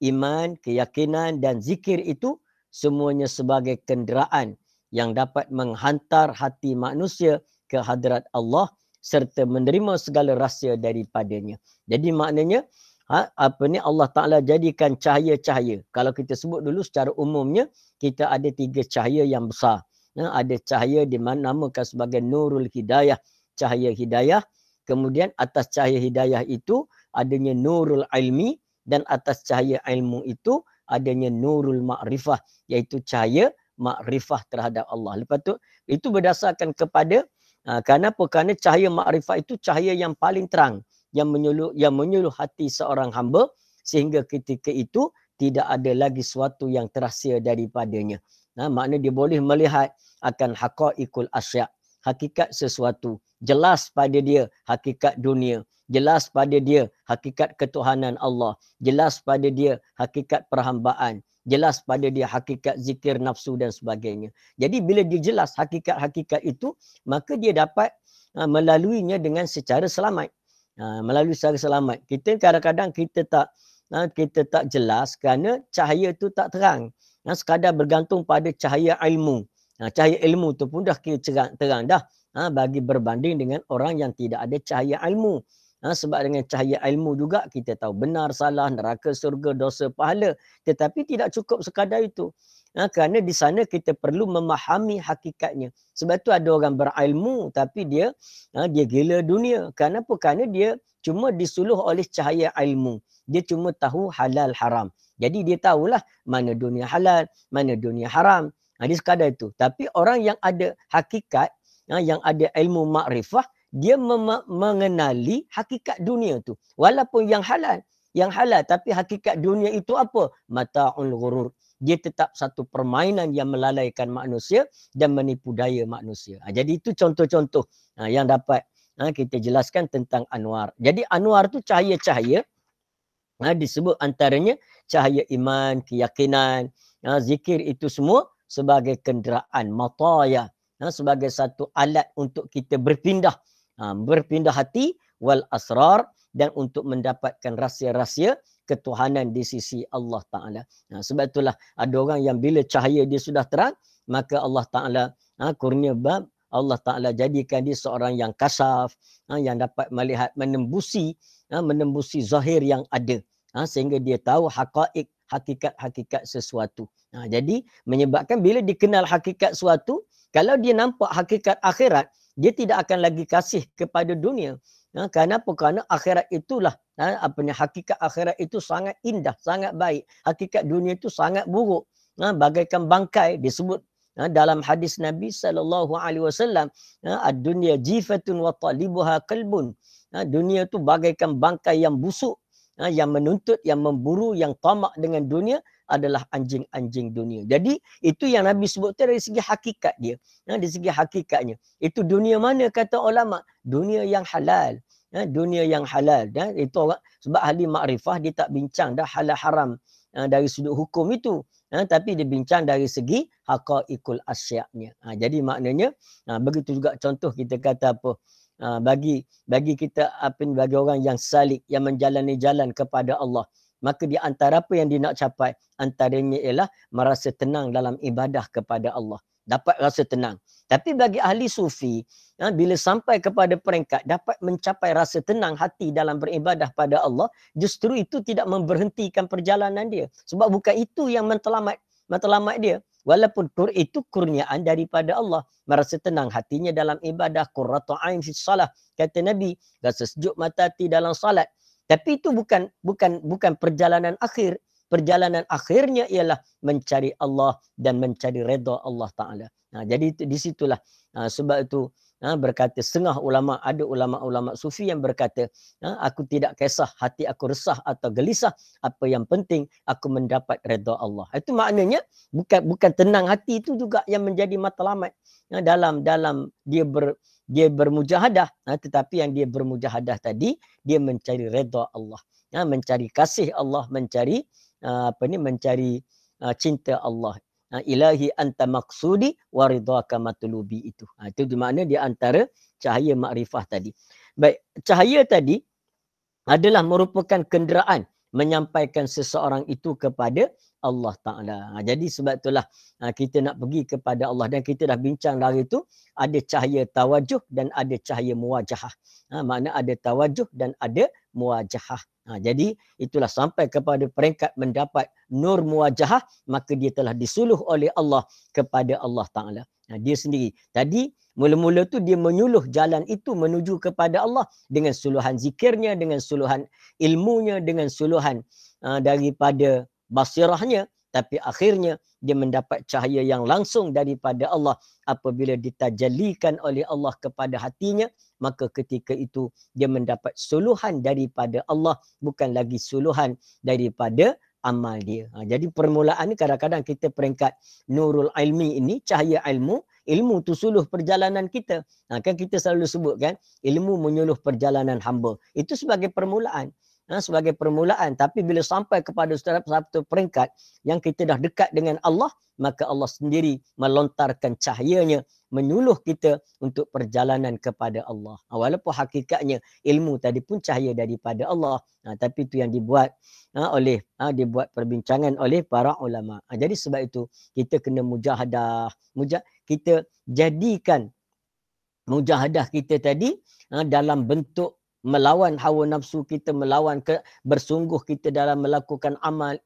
Iman, keyakinan dan zikir itu semuanya sebagai kenderaan yang dapat menghantar hati manusia ke hadrat Allah serta menerima segala rahsia daripadanya. Jadi maknanya ha, apa ni Allah Taala jadikan cahaya-cahaya. Kalau kita sebut dulu secara umumnya kita ada tiga cahaya yang besar. Ha, ada cahaya dinamakan sebagai Nurul Hidayah cahaya hidayah. Kemudian atas cahaya hidayah itu adanya nurul ilmi dan atas cahaya ilmu itu adanya nurul ma'rifah iaitu cahaya ma'rifah terhadap Allah. Lepas tu itu berdasarkan kepada uh, kenapa? Kerana cahaya ma'rifah itu cahaya yang paling terang yang menyuluh yang menyuluh hati seorang hamba sehingga ketika itu tidak ada lagi sesuatu yang terahsia daripadanya. Nah, makna dia boleh melihat akan haqa'iqul asyak hakikat sesuatu. Jelas pada dia hakikat dunia. Jelas pada dia hakikat ketuhanan Allah. Jelas pada dia hakikat perhambaan. Jelas pada dia hakikat zikir nafsu dan sebagainya. Jadi bila dia jelas hakikat-hakikat itu, maka dia dapat ah, melaluinya dengan secara selamat. Ah, melalui secara selamat. Kita kadang-kadang kita tak ah, kita tak jelas kerana cahaya itu tak terang. Sekadar bergantung pada cahaya ilmu. Ha, cahaya ilmu tu pun dah kira cerang, terang dah ha, bagi berbanding dengan orang yang tidak ada cahaya ilmu. Ha, sebab dengan cahaya ilmu juga kita tahu benar, salah, neraka, surga, dosa, pahala. Tetapi tidak cukup sekadar itu. Ha, kerana di sana kita perlu memahami hakikatnya. Sebab tu ada orang berilmu tapi dia ha, dia gila dunia. Kenapa? Kerana dia cuma disuluh oleh cahaya ilmu. Dia cuma tahu halal haram. Jadi dia tahulah mana dunia halal, mana dunia haram. Ha, dia sekadar itu. Tapi orang yang ada hakikat, ha, yang ada ilmu makrifah, dia mengenali hakikat dunia itu, Walaupun yang halal. Yang halal. Tapi hakikat dunia itu apa? Mata'ul gurur. Dia tetap satu permainan yang melalaikan manusia dan menipu daya manusia. Ha, jadi itu contoh-contoh ha, yang dapat kita jelaskan tentang Anwar. Jadi Anwar tu cahaya-cahaya. disebut antaranya cahaya iman, keyakinan, zikir itu semua sebagai kenderaan mataya ha, sebagai satu alat untuk kita berpindah ha, berpindah hati wal asrar dan untuk mendapatkan rahsia-rahsia ketuhanan di sisi Allah Taala. Ha, sebab itulah ada orang yang bila cahaya dia sudah terang maka Allah Taala ha, kurnia bab Allah Ta'ala jadikan dia seorang yang kasaf, ha, yang dapat melihat, menembusi, ha, menembusi zahir yang ada. Ha, sehingga dia tahu hakaik hakikat-hakikat sesuatu. Ha, jadi menyebabkan bila dikenal hakikat sesuatu, kalau dia nampak hakikat akhirat, dia tidak akan lagi kasih kepada dunia. Ha, kenapa? Kerana akhirat itulah ha, apa ni, hakikat akhirat itu sangat indah, sangat baik. Hakikat dunia itu sangat buruk. Ha, bagaikan bangkai disebut ha, dalam hadis Nabi sallallahu alaihi wasallam, ha, ad-dunya jifatun wa talibuha qalbun. Ha, dunia itu bagaikan bangkai yang busuk Ha, yang menuntut, yang memburu, yang tamak dengan dunia adalah anjing-anjing dunia. Jadi itu yang Nabi sebutkan dari segi hakikat dia. Ha, dari segi hakikatnya. Itu dunia mana kata ulama? Dunia yang halal. Ha, dunia yang halal. Itu orang, sebab ahli makrifah dia tak bincang dah halal haram dari sudut hukum itu. Tapi dia bincang dari segi hakaikul asyaknya. Jadi maknanya begitu juga contoh kita kata apa? Ha, bagi bagi kita apa bagi orang yang salik yang menjalani jalan kepada Allah maka di antara apa yang dia nak capai antaranya ialah merasa tenang dalam ibadah kepada Allah dapat rasa tenang tapi bagi ahli sufi ha, bila sampai kepada peringkat dapat mencapai rasa tenang hati dalam beribadah pada Allah justru itu tidak memberhentikan perjalanan dia sebab bukan itu yang mentelamat mentelamat dia walaupun kur itu kurniaan daripada Allah merasa tenang hatinya dalam ibadah qurratu ain fi salah kata nabi rasa sejuk mata hati dalam salat tapi itu bukan bukan bukan perjalanan akhir perjalanan akhirnya ialah mencari Allah dan mencari reda Allah taala nah jadi di situlah nah, sebab itu ha, berkata setengah ulama ada ulama-ulama sufi yang berkata ha, aku tidak kisah hati aku resah atau gelisah apa yang penting aku mendapat redha Allah itu maknanya bukan bukan tenang hati itu juga yang menjadi matlamat ha, dalam dalam dia ber dia bermujahadah ha, tetapi yang dia bermujahadah tadi dia mencari redha Allah ha, mencari kasih Allah mencari ha, apa ni mencari ha, cinta Allah Ha, ilahi anta maqsudi wa ridhaka matlubi itu. Ha, itu bermakna di antara cahaya makrifah tadi. Baik, cahaya tadi adalah merupakan kenderaan menyampaikan seseorang itu kepada Allah Ta'ala. Ha, jadi sebab itulah ha, kita nak pergi kepada Allah dan kita dah bincang dari itu ada cahaya tawajuh dan ada cahaya muwajahah. Ha, makna ada tawajuh dan ada muwajahah. Ha, jadi itulah sampai kepada peringkat mendapat nur muwajahah maka dia telah disuluh oleh Allah kepada Allah Ta'ala. Ha, dia sendiri. Tadi mula-mula tu dia menyuluh jalan itu menuju kepada Allah dengan suluhan zikirnya, dengan suluhan ilmunya, dengan suluhan uh, daripada basirahnya tapi akhirnya dia mendapat cahaya yang langsung daripada Allah apabila ditajalikan oleh Allah kepada hatinya maka ketika itu dia mendapat suluhan daripada Allah bukan lagi suluhan daripada amal dia. Ha, jadi permulaan ni kadang-kadang kita peringkat nurul ilmi ini cahaya ilmu ilmu tu suluh perjalanan kita. Ha, kan kita selalu sebut kan ilmu menyuluh perjalanan hamba. Itu sebagai permulaan ha, sebagai permulaan tapi bila sampai kepada setiap satu peringkat yang kita dah dekat dengan Allah maka Allah sendiri melontarkan cahayanya menyuluh kita untuk perjalanan kepada Allah ha, walaupun hakikatnya ilmu tadi pun cahaya daripada Allah ha, tapi itu yang dibuat ha, oleh ha, dibuat perbincangan oleh para ulama ha, jadi sebab itu kita kena mujahadah mujah kita jadikan mujahadah kita tadi ha, dalam bentuk melawan hawa nafsu kita melawan ke bersungguh kita dalam melakukan amal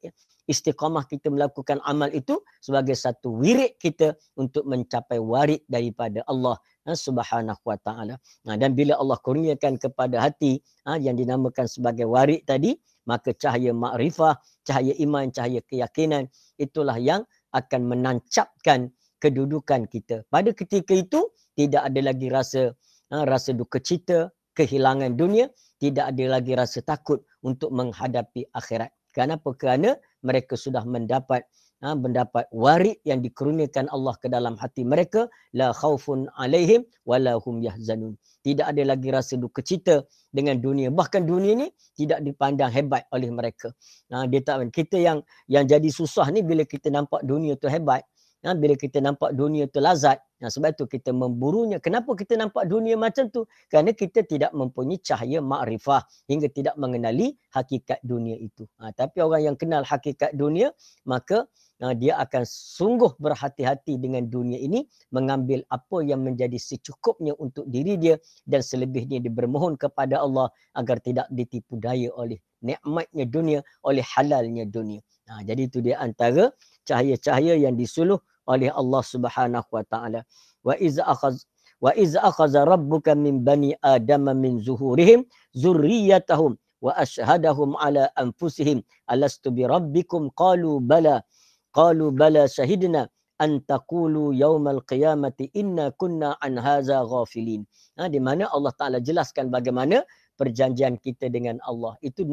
istiqamah kita melakukan amal itu sebagai satu wirid kita untuk mencapai warik daripada Allah ha, Subhanahu wa taala. Nah ha, dan bila Allah kurniakan kepada hati ha, yang dinamakan sebagai warik tadi maka cahaya makrifah, cahaya iman, cahaya keyakinan itulah yang akan menancapkan kedudukan kita. Pada ketika itu tidak ada lagi rasa rasa duka cita, kehilangan dunia, tidak ada lagi rasa takut untuk menghadapi akhirat. Kenapa? Kerana mereka sudah mendapat ha, mendapat warid yang dikurniakan Allah ke dalam hati mereka la khaufun alaihim wala hum yahzanun tidak ada lagi rasa duka cita dengan dunia bahkan dunia ni tidak dipandang hebat oleh mereka ha, dia tak kita yang yang jadi susah ni bila kita nampak dunia tu hebat ya, bila kita nampak dunia ha, tu lazat ya, sebab itu kita memburunya kenapa kita nampak dunia macam tu kerana kita tidak mempunyai cahaya makrifah hingga tidak mengenali hakikat dunia itu ha, tapi orang yang kenal hakikat dunia maka ya, dia akan sungguh berhati-hati dengan dunia ini mengambil apa yang menjadi secukupnya untuk diri dia dan selebihnya dia bermohon kepada Allah agar tidak ditipu daya oleh nikmatnya dunia oleh halalnya dunia. Ha, jadi itu dia antara cahaya-cahaya yang disuluh oleh Allah Subhanahu wa taala. Wa iz akhaz wa iz akhaza rabbuka min bani adama min zuhurihim zurriyatahum wa ashhadahum ala anfusihim alastu bi rabbikum qalu bala qalu bala shahidna an taqulu yaumal qiyamati inna kunna an hadza ghafilin ha, di mana Allah taala jelaskan bagaimana perjanjian kita dengan Allah itu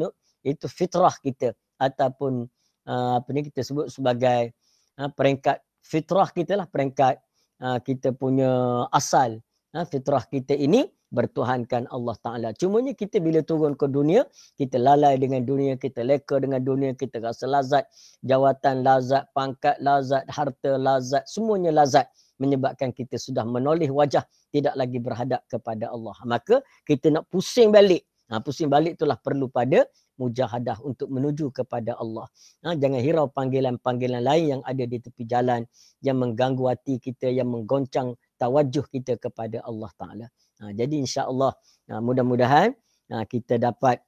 itu fitrah kita ataupun ha, apa ni kita sebut sebagai ha, peringkat fitrah kita lah peringkat uh, kita punya asal uh, fitrah kita ini bertuhankan Allah Ta'ala. Cumanya kita bila turun ke dunia, kita lalai dengan dunia, kita leka dengan dunia, kita rasa lazat, jawatan lazat, pangkat lazat, harta lazat, semuanya lazat menyebabkan kita sudah menoleh wajah, tidak lagi berhadap kepada Allah. Maka kita nak pusing balik. Ha, pusing balik itulah perlu pada mujahadah untuk menuju kepada Allah. Ha, jangan hirau panggilan-panggilan lain yang ada di tepi jalan yang mengganggu hati kita, yang menggoncang tawajuh kita kepada Allah Ta'ala. Ha, jadi insyaAllah ha, mudah-mudahan ha, kita dapat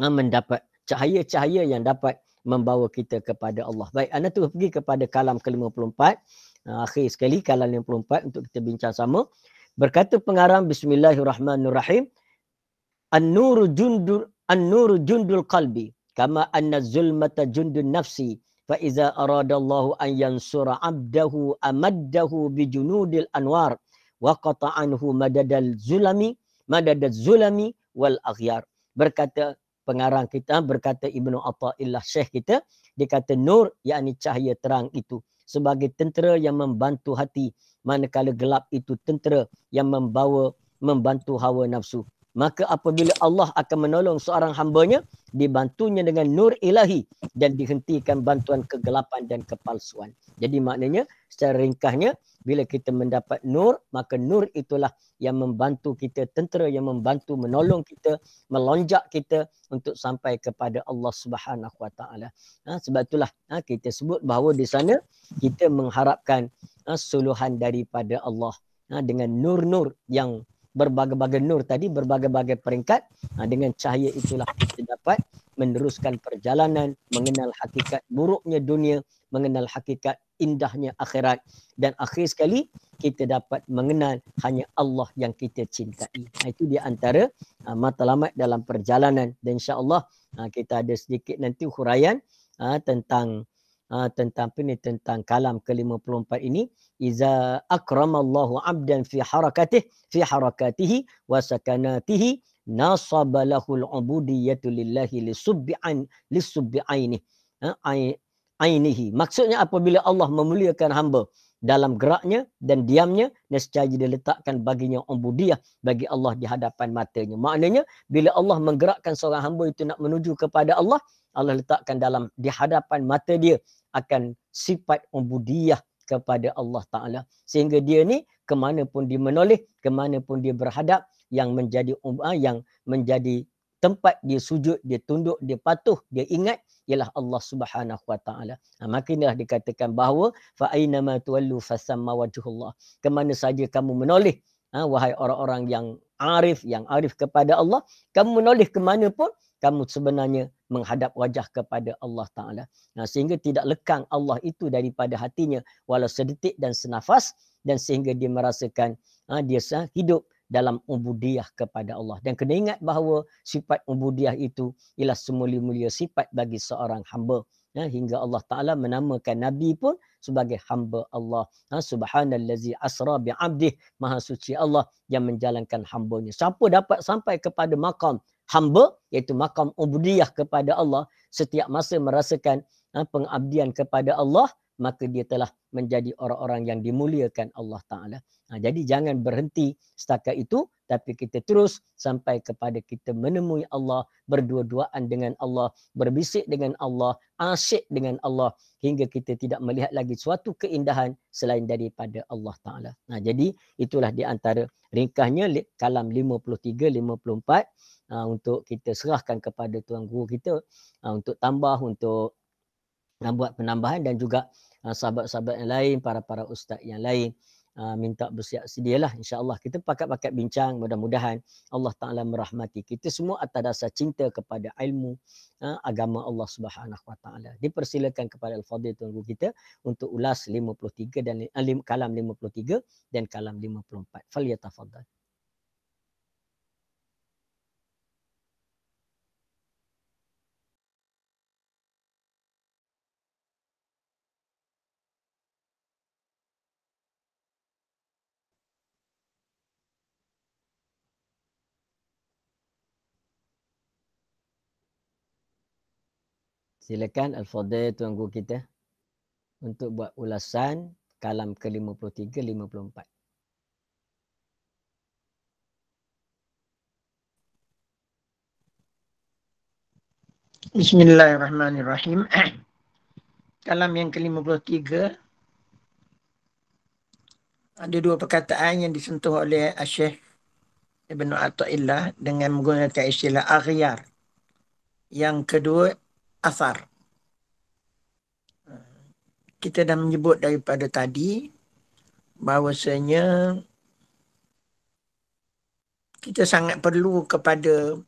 ha, mendapat cahaya-cahaya yang dapat membawa kita kepada Allah. Baik, anda terus pergi kepada kalam ke-54. Ha, akhir sekali kalam 54 untuk kita bincang sama. Berkata pengarang Bismillahirrahmanirrahim. An-nuru An-nuru jundul qalbi kama anna zulmata jundun nafsi fa iza arada Allahu an yansura 'abdahu amaddahu bi junudil anwar wa qata anhu madadal zulami madadaz zulami wal aghyar berkata pengarang kita berkata Ibnu Athaillah Syekh kita dia kata nur yakni cahaya terang itu sebagai tentera yang membantu hati manakala gelap itu tentera yang membawa membantu hawa nafsu maka apabila Allah akan menolong seorang hambanya, dibantunya dengan nur ilahi dan dihentikan bantuan kegelapan dan kepalsuan. Jadi maknanya secara ringkasnya, bila kita mendapat nur, maka nur itulah yang membantu kita, tentera yang membantu menolong kita, melonjak kita untuk sampai kepada Allah Subhanahu Wa Taala. Ha, sebab itulah ha, kita sebut bahawa di sana kita mengharapkan ha, suluhan daripada Allah ha, dengan nur-nur yang berbagai-bagai nur tadi berbagai-bagai peringkat ha, dengan cahaya itulah kita dapat meneruskan perjalanan mengenal hakikat buruknya dunia mengenal hakikat indahnya akhirat dan akhir sekali kita dapat mengenal hanya Allah yang kita cintai. Ha, itu di antara uh, ha, matlamat dalam perjalanan dan insya-Allah ha, kita ada sedikit nanti huraian uh, tentang uh, tentang ini tentang kalam ke-54 ini iza Allah abdan fi harakatihi fi harakatihi wa sakanatihi nasaba al ubudiyatu lillahi lisubbi'an lisubbi'aini ha, ainihi maksudnya apabila Allah memuliakan hamba dalam geraknya dan diamnya nescaya diletakkan baginya ubudiyah bagi Allah di hadapan matanya maknanya bila Allah menggerakkan seorang hamba itu nak menuju kepada Allah Allah letakkan dalam di hadapan mata dia akan sifat ubudiyah kepada Allah Ta'ala. Sehingga dia ni ke mana pun dia menoleh, ke mana pun dia berhadap yang menjadi uh, yang menjadi tempat dia sujud, dia tunduk, dia patuh, dia ingat ialah Allah Subhanahu Wa Taala. Ha, makinlah dikatakan bahawa fa aina ma tuwallu fasamma wajhullah. Ke mana saja kamu menoleh, ha, wahai orang-orang yang arif, yang arif kepada Allah, kamu menoleh ke mana pun, kamu sebenarnya menghadap wajah kepada Allah Ta'ala. Nah, ha, sehingga tidak lekang Allah itu daripada hatinya walau sedetik dan senafas dan sehingga dia merasakan ha, dia sah, hidup dalam ubudiah kepada Allah. Dan kena ingat bahawa sifat ubudiah itu ialah semulia-mulia sifat bagi seorang hamba ya, hingga Allah Taala menamakan nabi pun sebagai hamba Allah ha, subhanallazi asra bi abdih maha suci Allah yang menjalankan hambanya siapa dapat sampai kepada makam hamba iaitu makam ubudiyah kepada Allah setiap masa merasakan ha, pengabdian kepada Allah maka dia telah menjadi orang-orang yang dimuliakan Allah Ta'ala. Ha, jadi jangan berhenti setakat itu, tapi kita terus sampai kepada kita menemui Allah, berdua-duaan dengan Allah, berbisik dengan Allah, asyik dengan Allah, hingga kita tidak melihat lagi suatu keindahan selain daripada Allah Ta'ala. Ha, jadi itulah di antara ringkasnya kalam 53-54. Uh, ha, untuk kita serahkan kepada tuan guru kita uh, untuk tambah untuk membuat penambahan dan juga Ah, sahabat-sahabat yang lain, para-para ustaz yang lain ah, minta bersiap sedia lah. InsyaAllah kita pakat-pakat bincang. Mudah-mudahan Allah Ta'ala merahmati kita semua atas dasar cinta kepada ilmu ah, agama Allah Subhanahu Wa Ta'ala. Dipersilakan kepada al fadil Tuan Guru kita untuk ulas 53 dan kalam 53 dan kalam 54. Faliyatafadhal. Silakan Al-Fadhil tunggu kita untuk buat ulasan kalam ke-53 54. Bismillahirrahmanirrahim. Kalam yang ke-53 ada dua perkataan yang disentuh oleh Asyik Ibnu Atta'illah dengan menggunakan istilah aghyar. Yang kedua asar. Kita dah menyebut daripada tadi bahawasanya kita sangat perlu kepada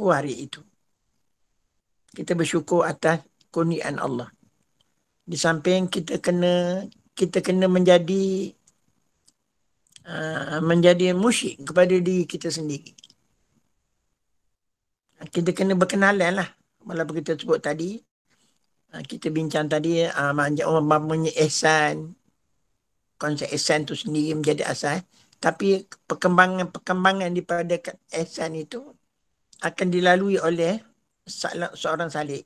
wari itu. Kita bersyukur atas kurnian Allah. Di samping kita kena kita kena menjadi uh, menjadi musyik kepada diri kita sendiri. Kita kena berkenalan lah Malah kita sebut tadi uh, kita bincang tadi uh, maknanya ihsan konsep ihsan tu sendiri menjadi asas tapi perkembangan-perkembangan daripada ihsan itu akan dilalui oleh seorang salik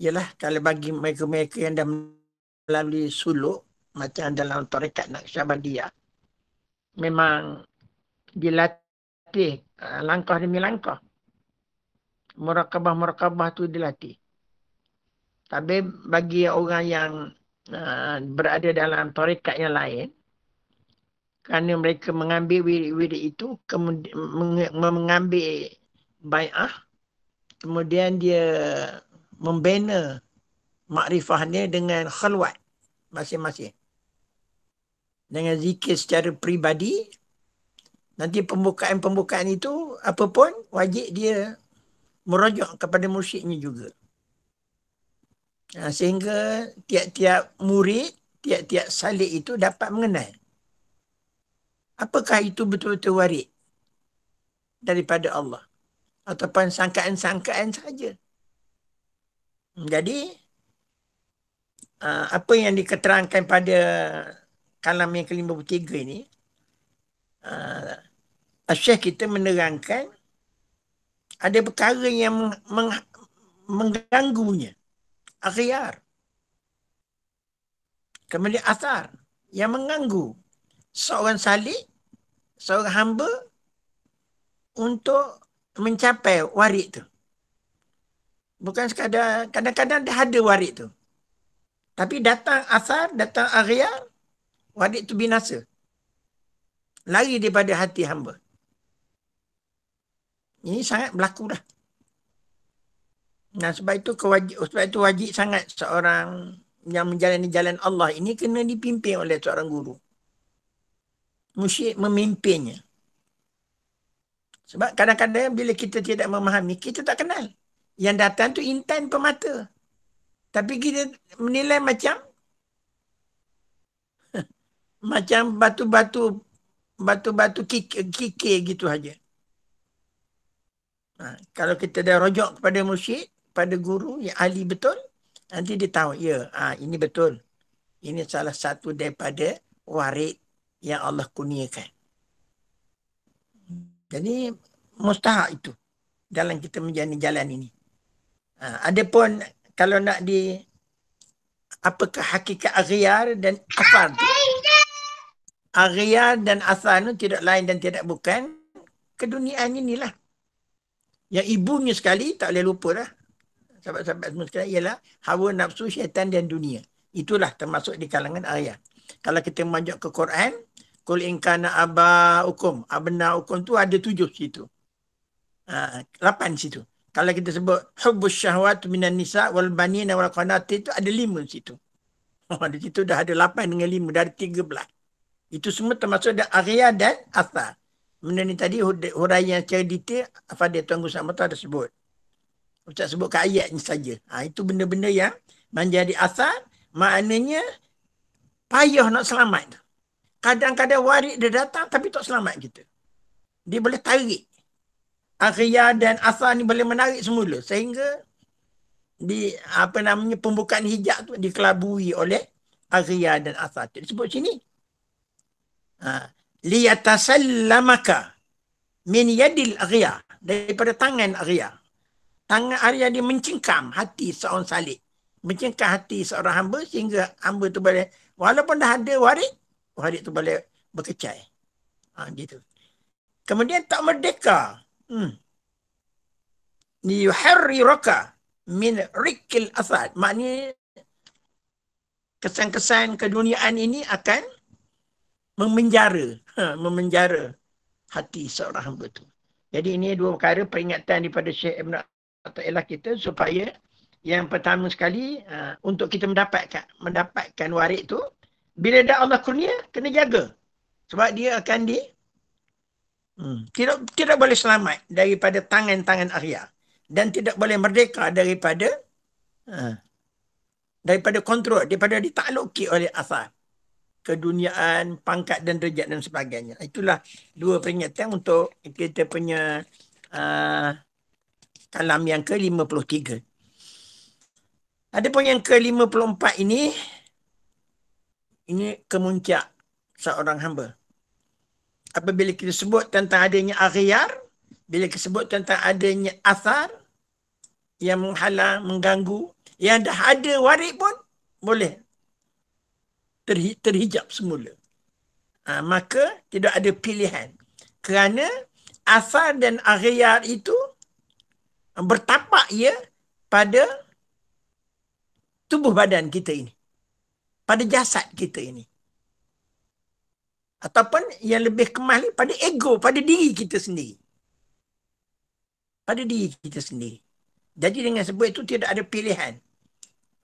ialah kalau bagi mereka-mereka yang dah melalui suluk macam dalam tarekat Naqsyabandiyah memang dilatih uh, langkah demi langkah murakabah-murakabah tu dilatih. Tapi bagi orang yang uh, berada dalam tarikat yang lain, kerana mereka mengambil wirid-wirid itu, kemudian mengambil bai'ah, kemudian dia membina makrifahnya dengan khalwat masing-masing. Dengan zikir secara peribadi, nanti pembukaan-pembukaan itu apapun wajib dia merujuk kepada mursyidnya juga. Ha, sehingga tiap-tiap murid, tiap-tiap salik itu dapat mengenal. Apakah itu betul-betul warid daripada Allah? Ataupun sangkaan-sangkaan saja. Jadi, ha, apa yang diketerangkan pada kalam yang ke-53 ini, Asyik ha, kita menerangkan ada perkara yang meng, meng, mengganggunya. Akhiar. Kemudian asar yang mengganggu seorang salik, seorang hamba untuk mencapai warik tu. Bukan sekadar, kadang-kadang dah ada warik tu. Tapi datang asar, datang akhiar, warik tu binasa. Lari daripada hati hamba. Ini sangat berlaku dah. Nah, sebab itu kewajib, sebab itu wajib sangat seorang yang menjalani jalan Allah ini kena dipimpin oleh seorang guru. Musyid memimpinnya. Sebab kadang-kadang bila kita tidak memahami, kita tak kenal. Yang datang tu intan pemata. Tapi kita menilai macam macam batu-batu batu-batu kikir, gitu saja. Ha, kalau kita dah rojok kepada mursyid, pada guru yang ahli betul, nanti dia tahu, ya, ha, ini betul. Ini salah satu daripada warid yang Allah kuniakan. Jadi, mustahak itu dalam kita menjalani jalan ini. Ha, adapun kalau nak di apakah hakikat aghyar dan kafar tu? Aghyar dan asal tu tidak lain dan tidak bukan keduniaan inilah. Yang ibunya sekali tak boleh lupa lah. Sahabat-sahabat semua sekali ialah hawa nafsu syaitan dan dunia. Itulah termasuk di kalangan ayah. Kalau kita majuk ke Quran, Kul inkana abba hukum. Abna tu ada tujuh situ. Ha, lapan situ. Kalau kita sebut hubus syahwat minan nisa wal banin wal qanati itu ada lima situ. Oh, di situ dah ada lapan dengan lima. Dah ada tiga belas. Itu semua termasuk ada area dan asar benda ni tadi huraian yang secara detail apa dia Tuan Gus Ahmad ada sebut. Ustaz sebut kat ayat ni saja. Ha, itu benda-benda yang menjadi asal maknanya payah nak selamat Kadang-kadang warik dia datang tapi tak selamat kita. Dia boleh tarik. Akhirnya dan asal ni boleh menarik semula. Sehingga di apa namanya pembukaan hijab tu dikelabui oleh akhirnya dan asal. Dia sebut sini. Ha liyatasallamaka min yadil aghiya daripada tangan aghiya tangan aghiya dia mencengkam hati seorang salik mencengkam hati seorang hamba sehingga hamba tu boleh walaupun dah ada waris waris tu boleh berkecai ha, gitu kemudian tak merdeka hmm liyuhriraka min rikil asad maknanya kesan-kesan keduniaan ini akan memenjara ha, memenjara hati seorang hamba tu. Jadi ini dua perkara peringatan daripada Syekh Ibn Atta'illah kita supaya yang pertama sekali uh, untuk kita mendapatkan mendapatkan warid tu bila dah Allah kurnia kena jaga. Sebab dia akan di hmm, tidak tidak boleh selamat daripada tangan-tangan arya dan tidak boleh merdeka daripada uh, daripada kontrol daripada ditakluki oleh asal keduniaan, pangkat dan derajat dan sebagainya. Itulah dua peringatan untuk kita punya uh, kalam yang ke-53. pun yang ke-54 ini ini kemuncak seorang hamba. Apabila kita sebut tentang adanya aghyar, bila kita sebut tentang adanya asar yang menghalang, mengganggu, yang dah ada waris pun boleh terhi, terhijab semula. Ha, maka tidak ada pilihan. Kerana asar dan aghiyar itu bertapak ia pada tubuh badan kita ini. Pada jasad kita ini. Ataupun yang lebih kemahli pada ego, pada diri kita sendiri. Pada diri kita sendiri. Jadi dengan sebut itu tidak ada pilihan.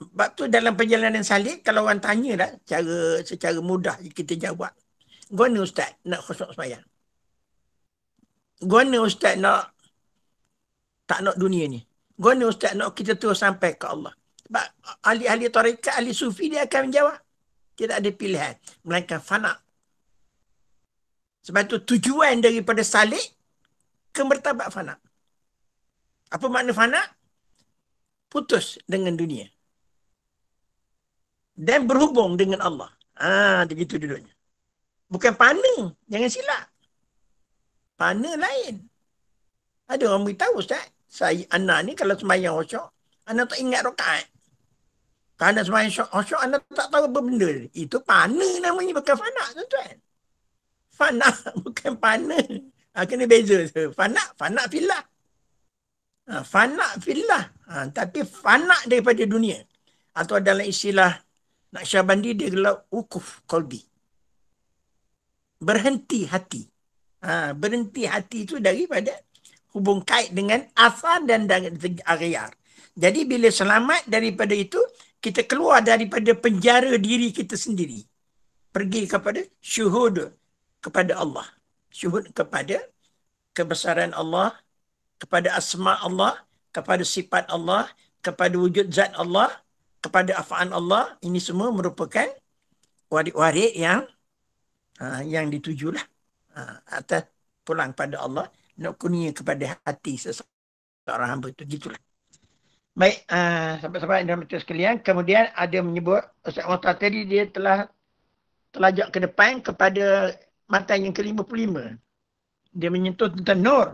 Sebab tu dalam perjalanan salib, kalau orang tanya dah, cara, secara mudah kita jawab. Guna Ustaz nak khusus semayang. Guna Ustaz nak tak nak dunia ni. Guna Ustaz nak kita terus sampai ke Allah. Sebab ahli-ahli tarikat, ahli sufi dia akan menjawab. Tidak ada pilihan. Melainkan fana. Sebab tu tujuan daripada salib, kemertabat fana. Apa makna fana? Putus dengan dunia dan berhubung dengan Allah. Ah, ha, begitu duduknya. Bukan pana, jangan silap. Pana lain. Ada orang beritahu Ustaz, saya anak ni kalau semayang khusyuk, anak tak ingat rakaat. Kalau anak semayang khusyuk, anak tak tahu apa benda. Itu pana namanya bukan fana, tuan-tuan. Fana bukan pana. Ha, kena beza. Fana, fana filah. Ha, fana filah. Ha, tapi fana daripada dunia. Atau dalam istilah nak syabandi dia gelar wukuf kolbi. Berhenti hati. Ha, berhenti hati itu daripada hubung kait dengan asar dan dengan agyar. Jadi bila selamat daripada itu, kita keluar daripada penjara diri kita sendiri. Pergi kepada syuhud kepada Allah. Syuhud kepada kebesaran Allah, kepada asma Allah, kepada sifat Allah, kepada wujud zat Allah, kepada afaan Allah ini semua merupakan warik-warik yang uh, yang ditujulah uh, atas pulang pada Allah nak kurnia kepada hati seseorang hamba itu gitulah baik uh, ha, sampai-sampai dalam mesti sekalian kemudian ada menyebut Ustaz Mustafa tadi dia telah telajak ke depan kepada mata yang ke-55 dia menyentuh tentang nur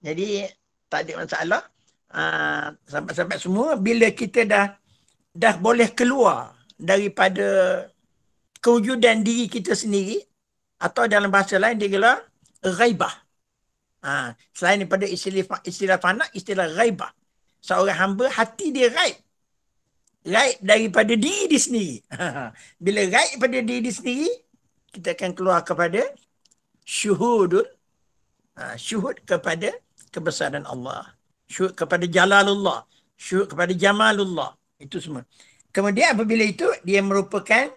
jadi tak ada masalah uh, sampai-sampai semua bila kita dah dah boleh keluar daripada kewujudan diri kita sendiri atau dalam bahasa lain dia gelar ghaibah. Ha, selain daripada istilah, istilah fana, istilah ghaibah. Seorang hamba hati dia ghaib. Ghaib daripada diri dia sendiri. Bila ghaib daripada diri dia sendiri, kita akan keluar kepada syuhudul, Ha, syuhud kepada kebesaran Allah. Syuhud kepada jalalullah. Syuhud kepada jamalullah itu semua. Kemudian apabila itu dia merupakan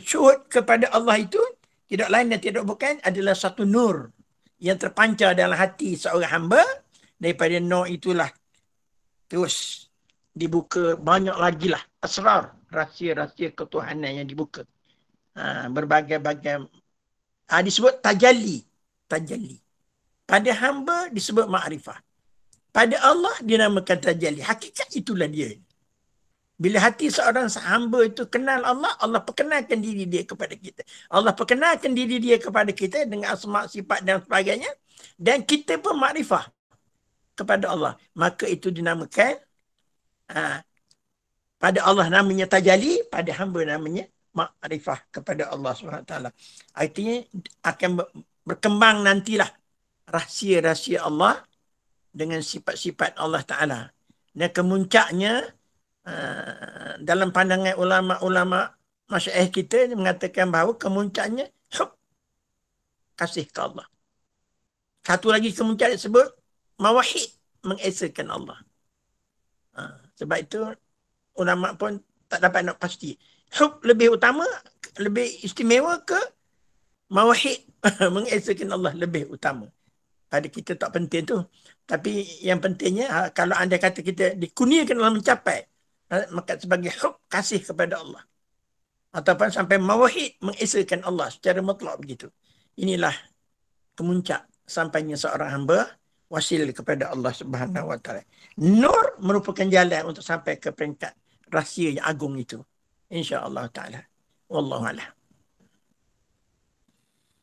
syuhud kepada Allah itu tidak lain dan tidak bukan adalah satu nur yang terpancar dalam hati seorang hamba daripada nur itulah terus dibuka banyak lagi lah asrar rahsia-rahsia ketuhanan yang dibuka. Ha, berbagai-bagai ha, disebut tajalli, tajalli. Pada hamba disebut ma'rifah. Pada Allah dinamakan tajalli. Hakikat itulah dia. Bila hati seorang hamba itu kenal Allah, Allah perkenalkan diri dia kepada kita. Allah perkenalkan diri dia kepada kita dengan asma, sifat dan sebagainya. Dan kita pun makrifah kepada Allah. Maka itu dinamakan ha, pada Allah namanya tajalli, pada hamba namanya makrifah kepada Allah SWT. Artinya akan berkembang nantilah rahsia-rahsia Allah dengan sifat-sifat Allah Ta'ala. Dan kemuncaknya uh, dalam pandangan ulama-ulama masyarakat kita mengatakan bahawa kemuncaknya hub, kasih ke Allah. Satu lagi kemuncak disebut mawahid mengesahkan Allah. Uh, sebab itu ulama pun tak dapat nak pasti. Hub lebih utama, lebih istimewa ke mawahid mengesahkan Allah lebih utama. Pada kita tak penting tu. Tapi yang pentingnya ha, kalau anda kata kita dikurniakan dalam mencapai ha, maka sebagai hub kasih kepada Allah. Ataupun sampai mawahid mengisahkan Allah secara mutlak begitu. Inilah kemuncak sampainya seorang hamba wasil kepada Allah Subhanahu Wa Nur merupakan jalan untuk sampai ke peringkat rahsia yang agung itu. InsyaAllah Ta'ala. Wallahu'alaikum.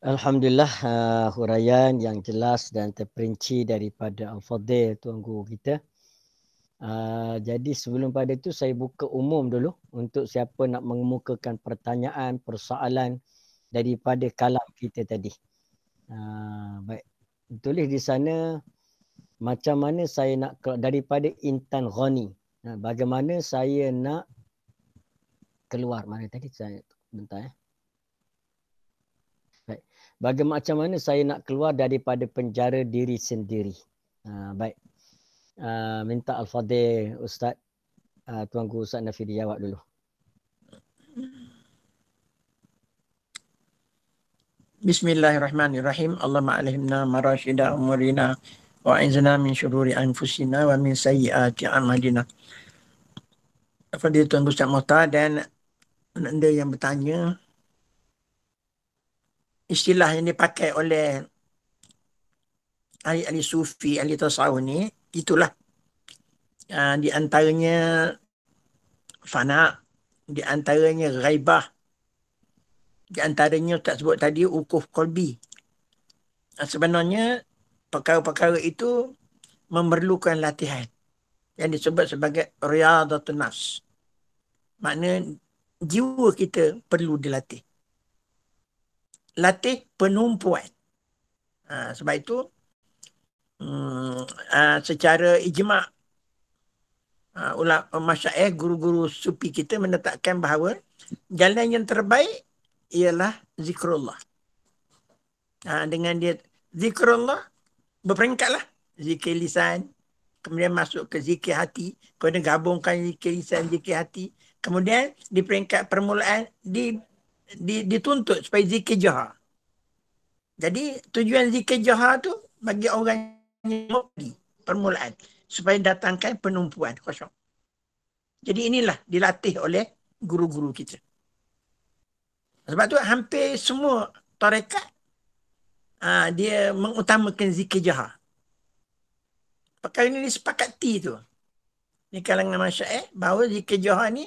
Alhamdulillah uh, huraian yang jelas dan terperinci daripada al tuan guru kita. Uh, jadi sebelum pada itu saya buka umum dulu untuk siapa nak mengemukakan pertanyaan, persoalan daripada kalam kita tadi. Uh, baik, tulis di sana macam mana saya nak daripada Intan Ghani. Bagaimana saya nak keluar mana tadi saya bentar ya. Eh? bagaimana mana saya nak keluar daripada penjara diri sendiri. Uh, baik. Uh, minta Al-Fadir Ustaz, uh, Guru Ustaz Nafidi jawab dulu. Bismillahirrahmanirrahim. Allahumma alhimna marashida umurina wa inzana min syururi anfusina wa min sayyiati al Fadil Tuan Ustaz Mohtar dan anda yang bertanya istilah yang dipakai oleh ahli-ahli sufi, ahli tasawuf ni, itulah. Uh, di antaranya fana, di antaranya ghaibah, di antaranya tak sebut tadi ukuf kolbi. Uh, ah, sebenarnya perkara-perkara itu memerlukan latihan yang disebut sebagai riadatun nafs. Makna jiwa kita perlu dilatih latih penumpuan. Ha, sebab itu hmm, ha, secara ijma' ha, ulak masyaih guru-guru supi kita menetapkan bahawa jalan yang terbaik ialah zikrullah. Ha, dengan dia zikrullah berperingkatlah. Zikir lisan, kemudian masuk ke zikir hati, kemudian gabungkan zikir lisan, zikir hati. Kemudian di peringkat permulaan, di di dituntut supaya zikir jahar. Jadi tujuan zikir jahar tu bagi orang yang mukti permulaan supaya datangkan penumpuan kosong. Jadi inilah dilatih oleh guru-guru kita. Sebab tu hampir semua tarekat uh, dia mengutamakan zikir jahar. Perkara ini disepakati tu. Di kalangan masyarakat eh, bahawa zikir jahar ni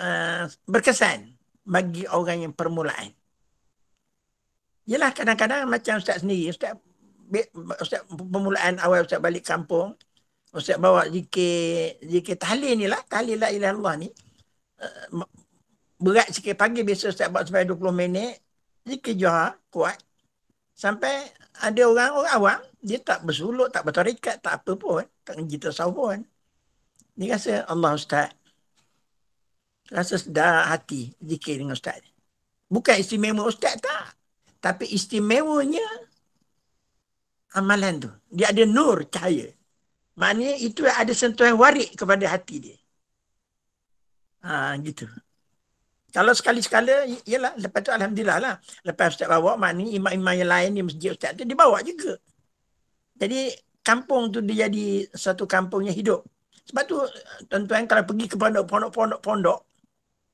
uh, berkesan bagi orang yang permulaan. Yelah kadang-kadang macam Ustaz sendiri. Ustaz, Ustaz permulaan awal Ustaz balik kampung. Ustaz bawa zikir, zikir tahlil ni lah. Tahlil lah ilah Allah ni. Eh, berat sikit pagi biasa Ustaz buat sampai 20 minit. Zikir johar kuat. Sampai ada orang, orang awam. Dia tak bersuluk, tak bertarikat, tak apa pun. Tak ngeji pun, Dia rasa Allah Ustaz rasa sedap hati zikir dengan ustaz ni. Bukan istimewa ustaz tak. Tapi istimewanya amalan tu. Dia ada nur cahaya. Maknanya itu ada sentuhan warik kepada hati dia. Ha, gitu. Kalau sekali-sekala, ialah lepas tu Alhamdulillah lah. Lepas Ustaz bawa, maknanya imam-imam yang lain di masjid Ustaz tu, dibawa juga. Jadi kampung tu dia jadi satu kampungnya hidup. Sebab tu tuan-tuan kalau pergi ke pondok-pondok-pondok-pondok,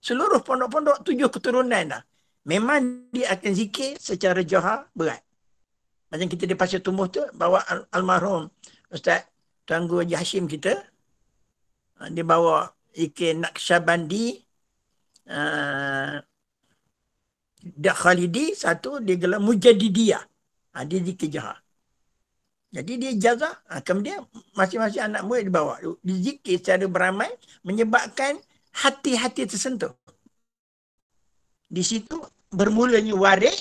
seluruh pondok-pondok tujuh keturunan lah. Memang dia akan zikir secara johar berat. Macam kita di Pasir Tumbuh tu, bawa al- almarhum Ustaz Tuanggu Haji Hashim kita. Ah, dia bawa zikir Naqsyabandi. Uh, ah, Dak Khalidi satu dia gelar Mujadidiyah. Ha, dia zikir johar. Jadi dia jaga, Ha, kemudian masing-masing anak murid dibawa. Dia zikir secara beramai menyebabkan hati-hati tersentuh. Di situ bermulanya warik,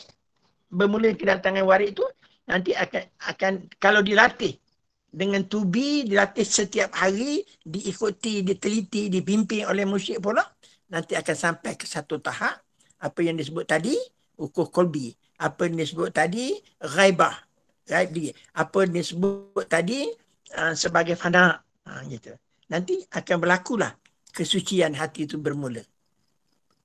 bermulanya kedatangan warik itu nanti akan akan kalau dilatih dengan tubi dilatih setiap hari diikuti diteliti dipimpin oleh musyrik pula nanti akan sampai ke satu tahap apa yang disebut tadi ukuh kolbi apa yang disebut tadi ghaibah ghaib diri apa yang disebut tadi uh, sebagai fana uh, gitu nanti akan berlakulah kesucian hati itu bermula.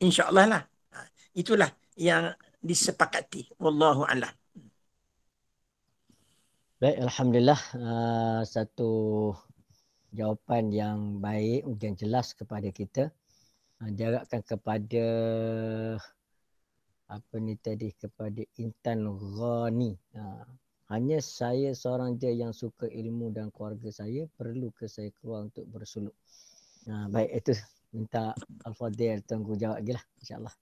InsyaAllah lah. Ha, itulah yang disepakati. Wallahu a'lam. Baik, Alhamdulillah. Ha, satu jawapan yang baik, yang jelas kepada kita. Ha, diharapkan kepada apa ni tadi kepada Intan Ghani. Ha. Hanya saya seorang je yang suka ilmu dan keluarga saya perlu ke saya keluar untuk bersuluk. Nah, ha, baik itu minta Al-Fadil tunggu jawab lagi lah insyaAllah.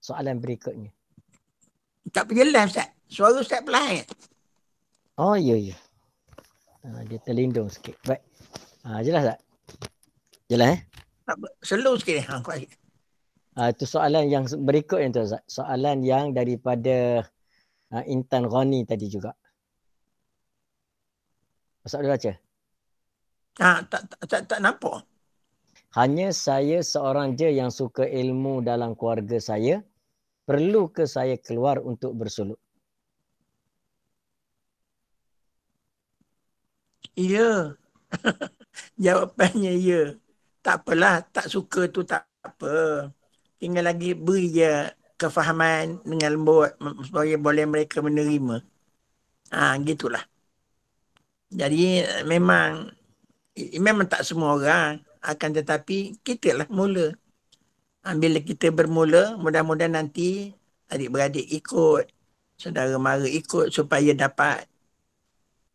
Soalan berikutnya. Tak pergi lah Ustaz. Suara Ustaz pelan Oh ya ya. Ha, dia terlindung sikit. Baik. Ha, jelas tak? Jelas eh? Selur sikit. Ha, ha, itu soalan yang berikutnya tu Ustaz. Soalan yang daripada ha, Intan Ghani tadi juga. Ustaz boleh baca? Ha, tak, tak, tak, tak nampak hanya saya seorang je yang suka ilmu dalam keluarga saya perlu ke saya keluar untuk bersuluk ya jawapannya ya tak apalah tak suka tu tak apa tinggal lagi beri dia kefahaman dengan lembut supaya boleh mereka menerima ah ha, gitulah jadi memang memang tak semua orang akan tetapi kita lah mula. ambil lah kita bermula, mudah-mudahan nanti adik-beradik ikut, saudara mara ikut supaya dapat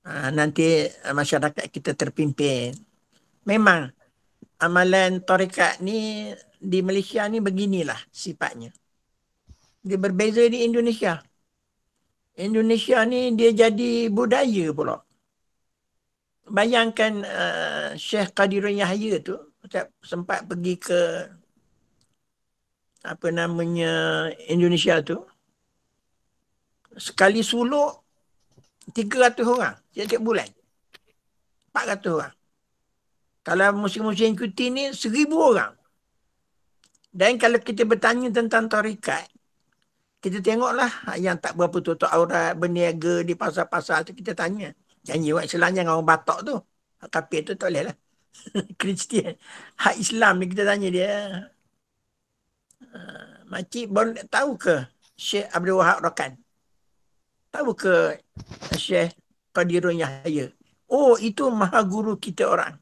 ha, nanti masyarakat kita terpimpin. Memang amalan tarikat ni di Malaysia ni beginilah sifatnya. Dia berbeza di Indonesia. Indonesia ni dia jadi budaya pula bayangkan uh, Syekh Qadirun Yahya tu tak sempat pergi ke apa namanya Indonesia tu sekali suluk 300 orang setiap bulan 400 orang kalau musim-musim ikuti ni 1000 orang dan kalau kita bertanya tentang tarikat kita tengoklah yang tak berapa tutup aurat berniaga di pasar-pasar tu kita tanya Janji buat selanjang orang batak tu. Kapir tu tak boleh lah. Kristian. Hak Islam ni kita tanya dia. Ah, makcik baru tahu ke Syekh Abdul Wahab Rokan? Tahu ke eh, Syekh Qadirun Yahya? Oh itu maha guru kita orang.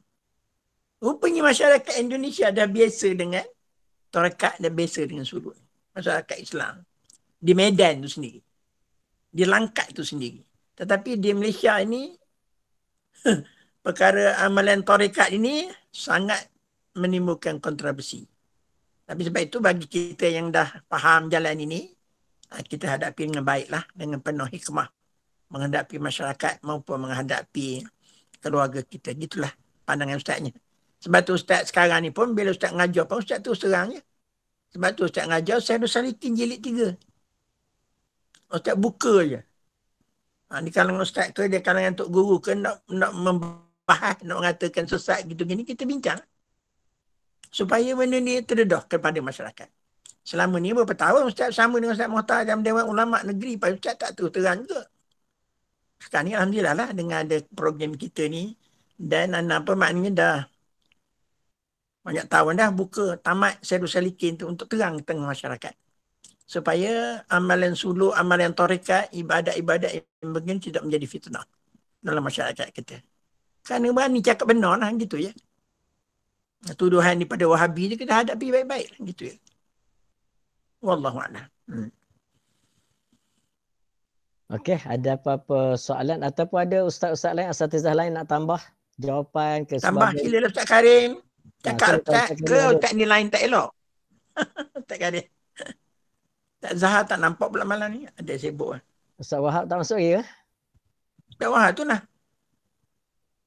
Rupanya masyarakat Indonesia dah biasa dengan Torekat dah biasa dengan sudut. Masyarakat Islam. Di Medan tu sendiri. Di Langkat tu sendiri. Tetapi di Malaysia ini perkara amalan tarekat ini sangat menimbulkan kontroversi. Tapi sebab itu bagi kita yang dah faham jalan ini, ah, kita hadapi dengan baiklah, dengan penuh hikmah. Menghadapi masyarakat maupun menghadapi keluarga kita. Gitulah pandangan ustaznya. Sebab tu ustaz sekarang ni pun bila ustaz ngajar pun ustaz tu serang je. Sebab tu ustaz ngajar Ustaz Nusalitin jilid tiga. Ustaz buka je. Ha, di kalangan ustaz ke, di kalangan tok guru ke, nak, nak membahas, nak mengatakan sesat gitu gini, kita bincang. Supaya benda ni terdedah kepada masyarakat. Selama ni berapa tahun ustaz sama dengan ustaz Mohtar dalam Dewan Ulama Negeri, Pak Ustaz tak terus terang ke? Sekarang ni Alhamdulillah lah dengan ada program kita ni dan apa maknanya dah banyak tahun dah buka tamat Seru Salikin tu untuk terang tengah masyarakat supaya amalan suluk, amalan torikat, ibadat-ibadat yang begini tidak menjadi fitnah dalam masyarakat kita. Kerana kan berani cakap benar lah, gitu ya. Tuduhan daripada Wahabi ni kita hadapi baik-baik lah, gitu ya. Wallahualam. Hmm. Okey, ada apa-apa soalan ataupun ada ustaz-ustaz lain, asatizah lain nak tambah jawapan ke sebab Tambah sila Ustaz Karim. Cakap ustaz ke ustaz ni lain tak elok. ustaz Karim. Tak Zahar tak nampak pula malam ni. Ada sibuk kan. Ustaz Wahab tak masuk ya? Ustaz Wahab tu lah.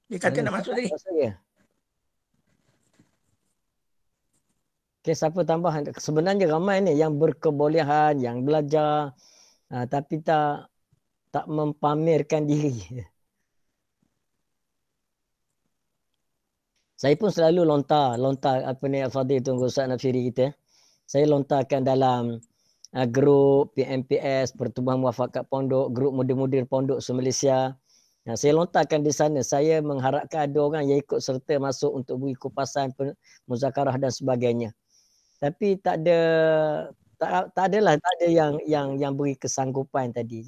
Dia kata nak masuk tadi. Okay, siapa tambahan? Sebenarnya ramai ni yang berkebolehan, yang belajar uh, tapi tak tak mempamerkan diri. Saya pun selalu lontar, lontar apa ni Al-Fadhil Tunggu Ustaz Nafiri kita. Saya lontarkan dalam uh, grup PMPS Pertubuhan Wafakat Pondok, grup muda-muda Pondok se-Malaysia. Nah, saya lontarkan di sana, saya mengharapkan ada orang yang ikut serta masuk untuk beri kupasan muzakarah dan sebagainya. Tapi tak ada tak, tak adalah tak ada yang yang yang beri kesanggupan tadi.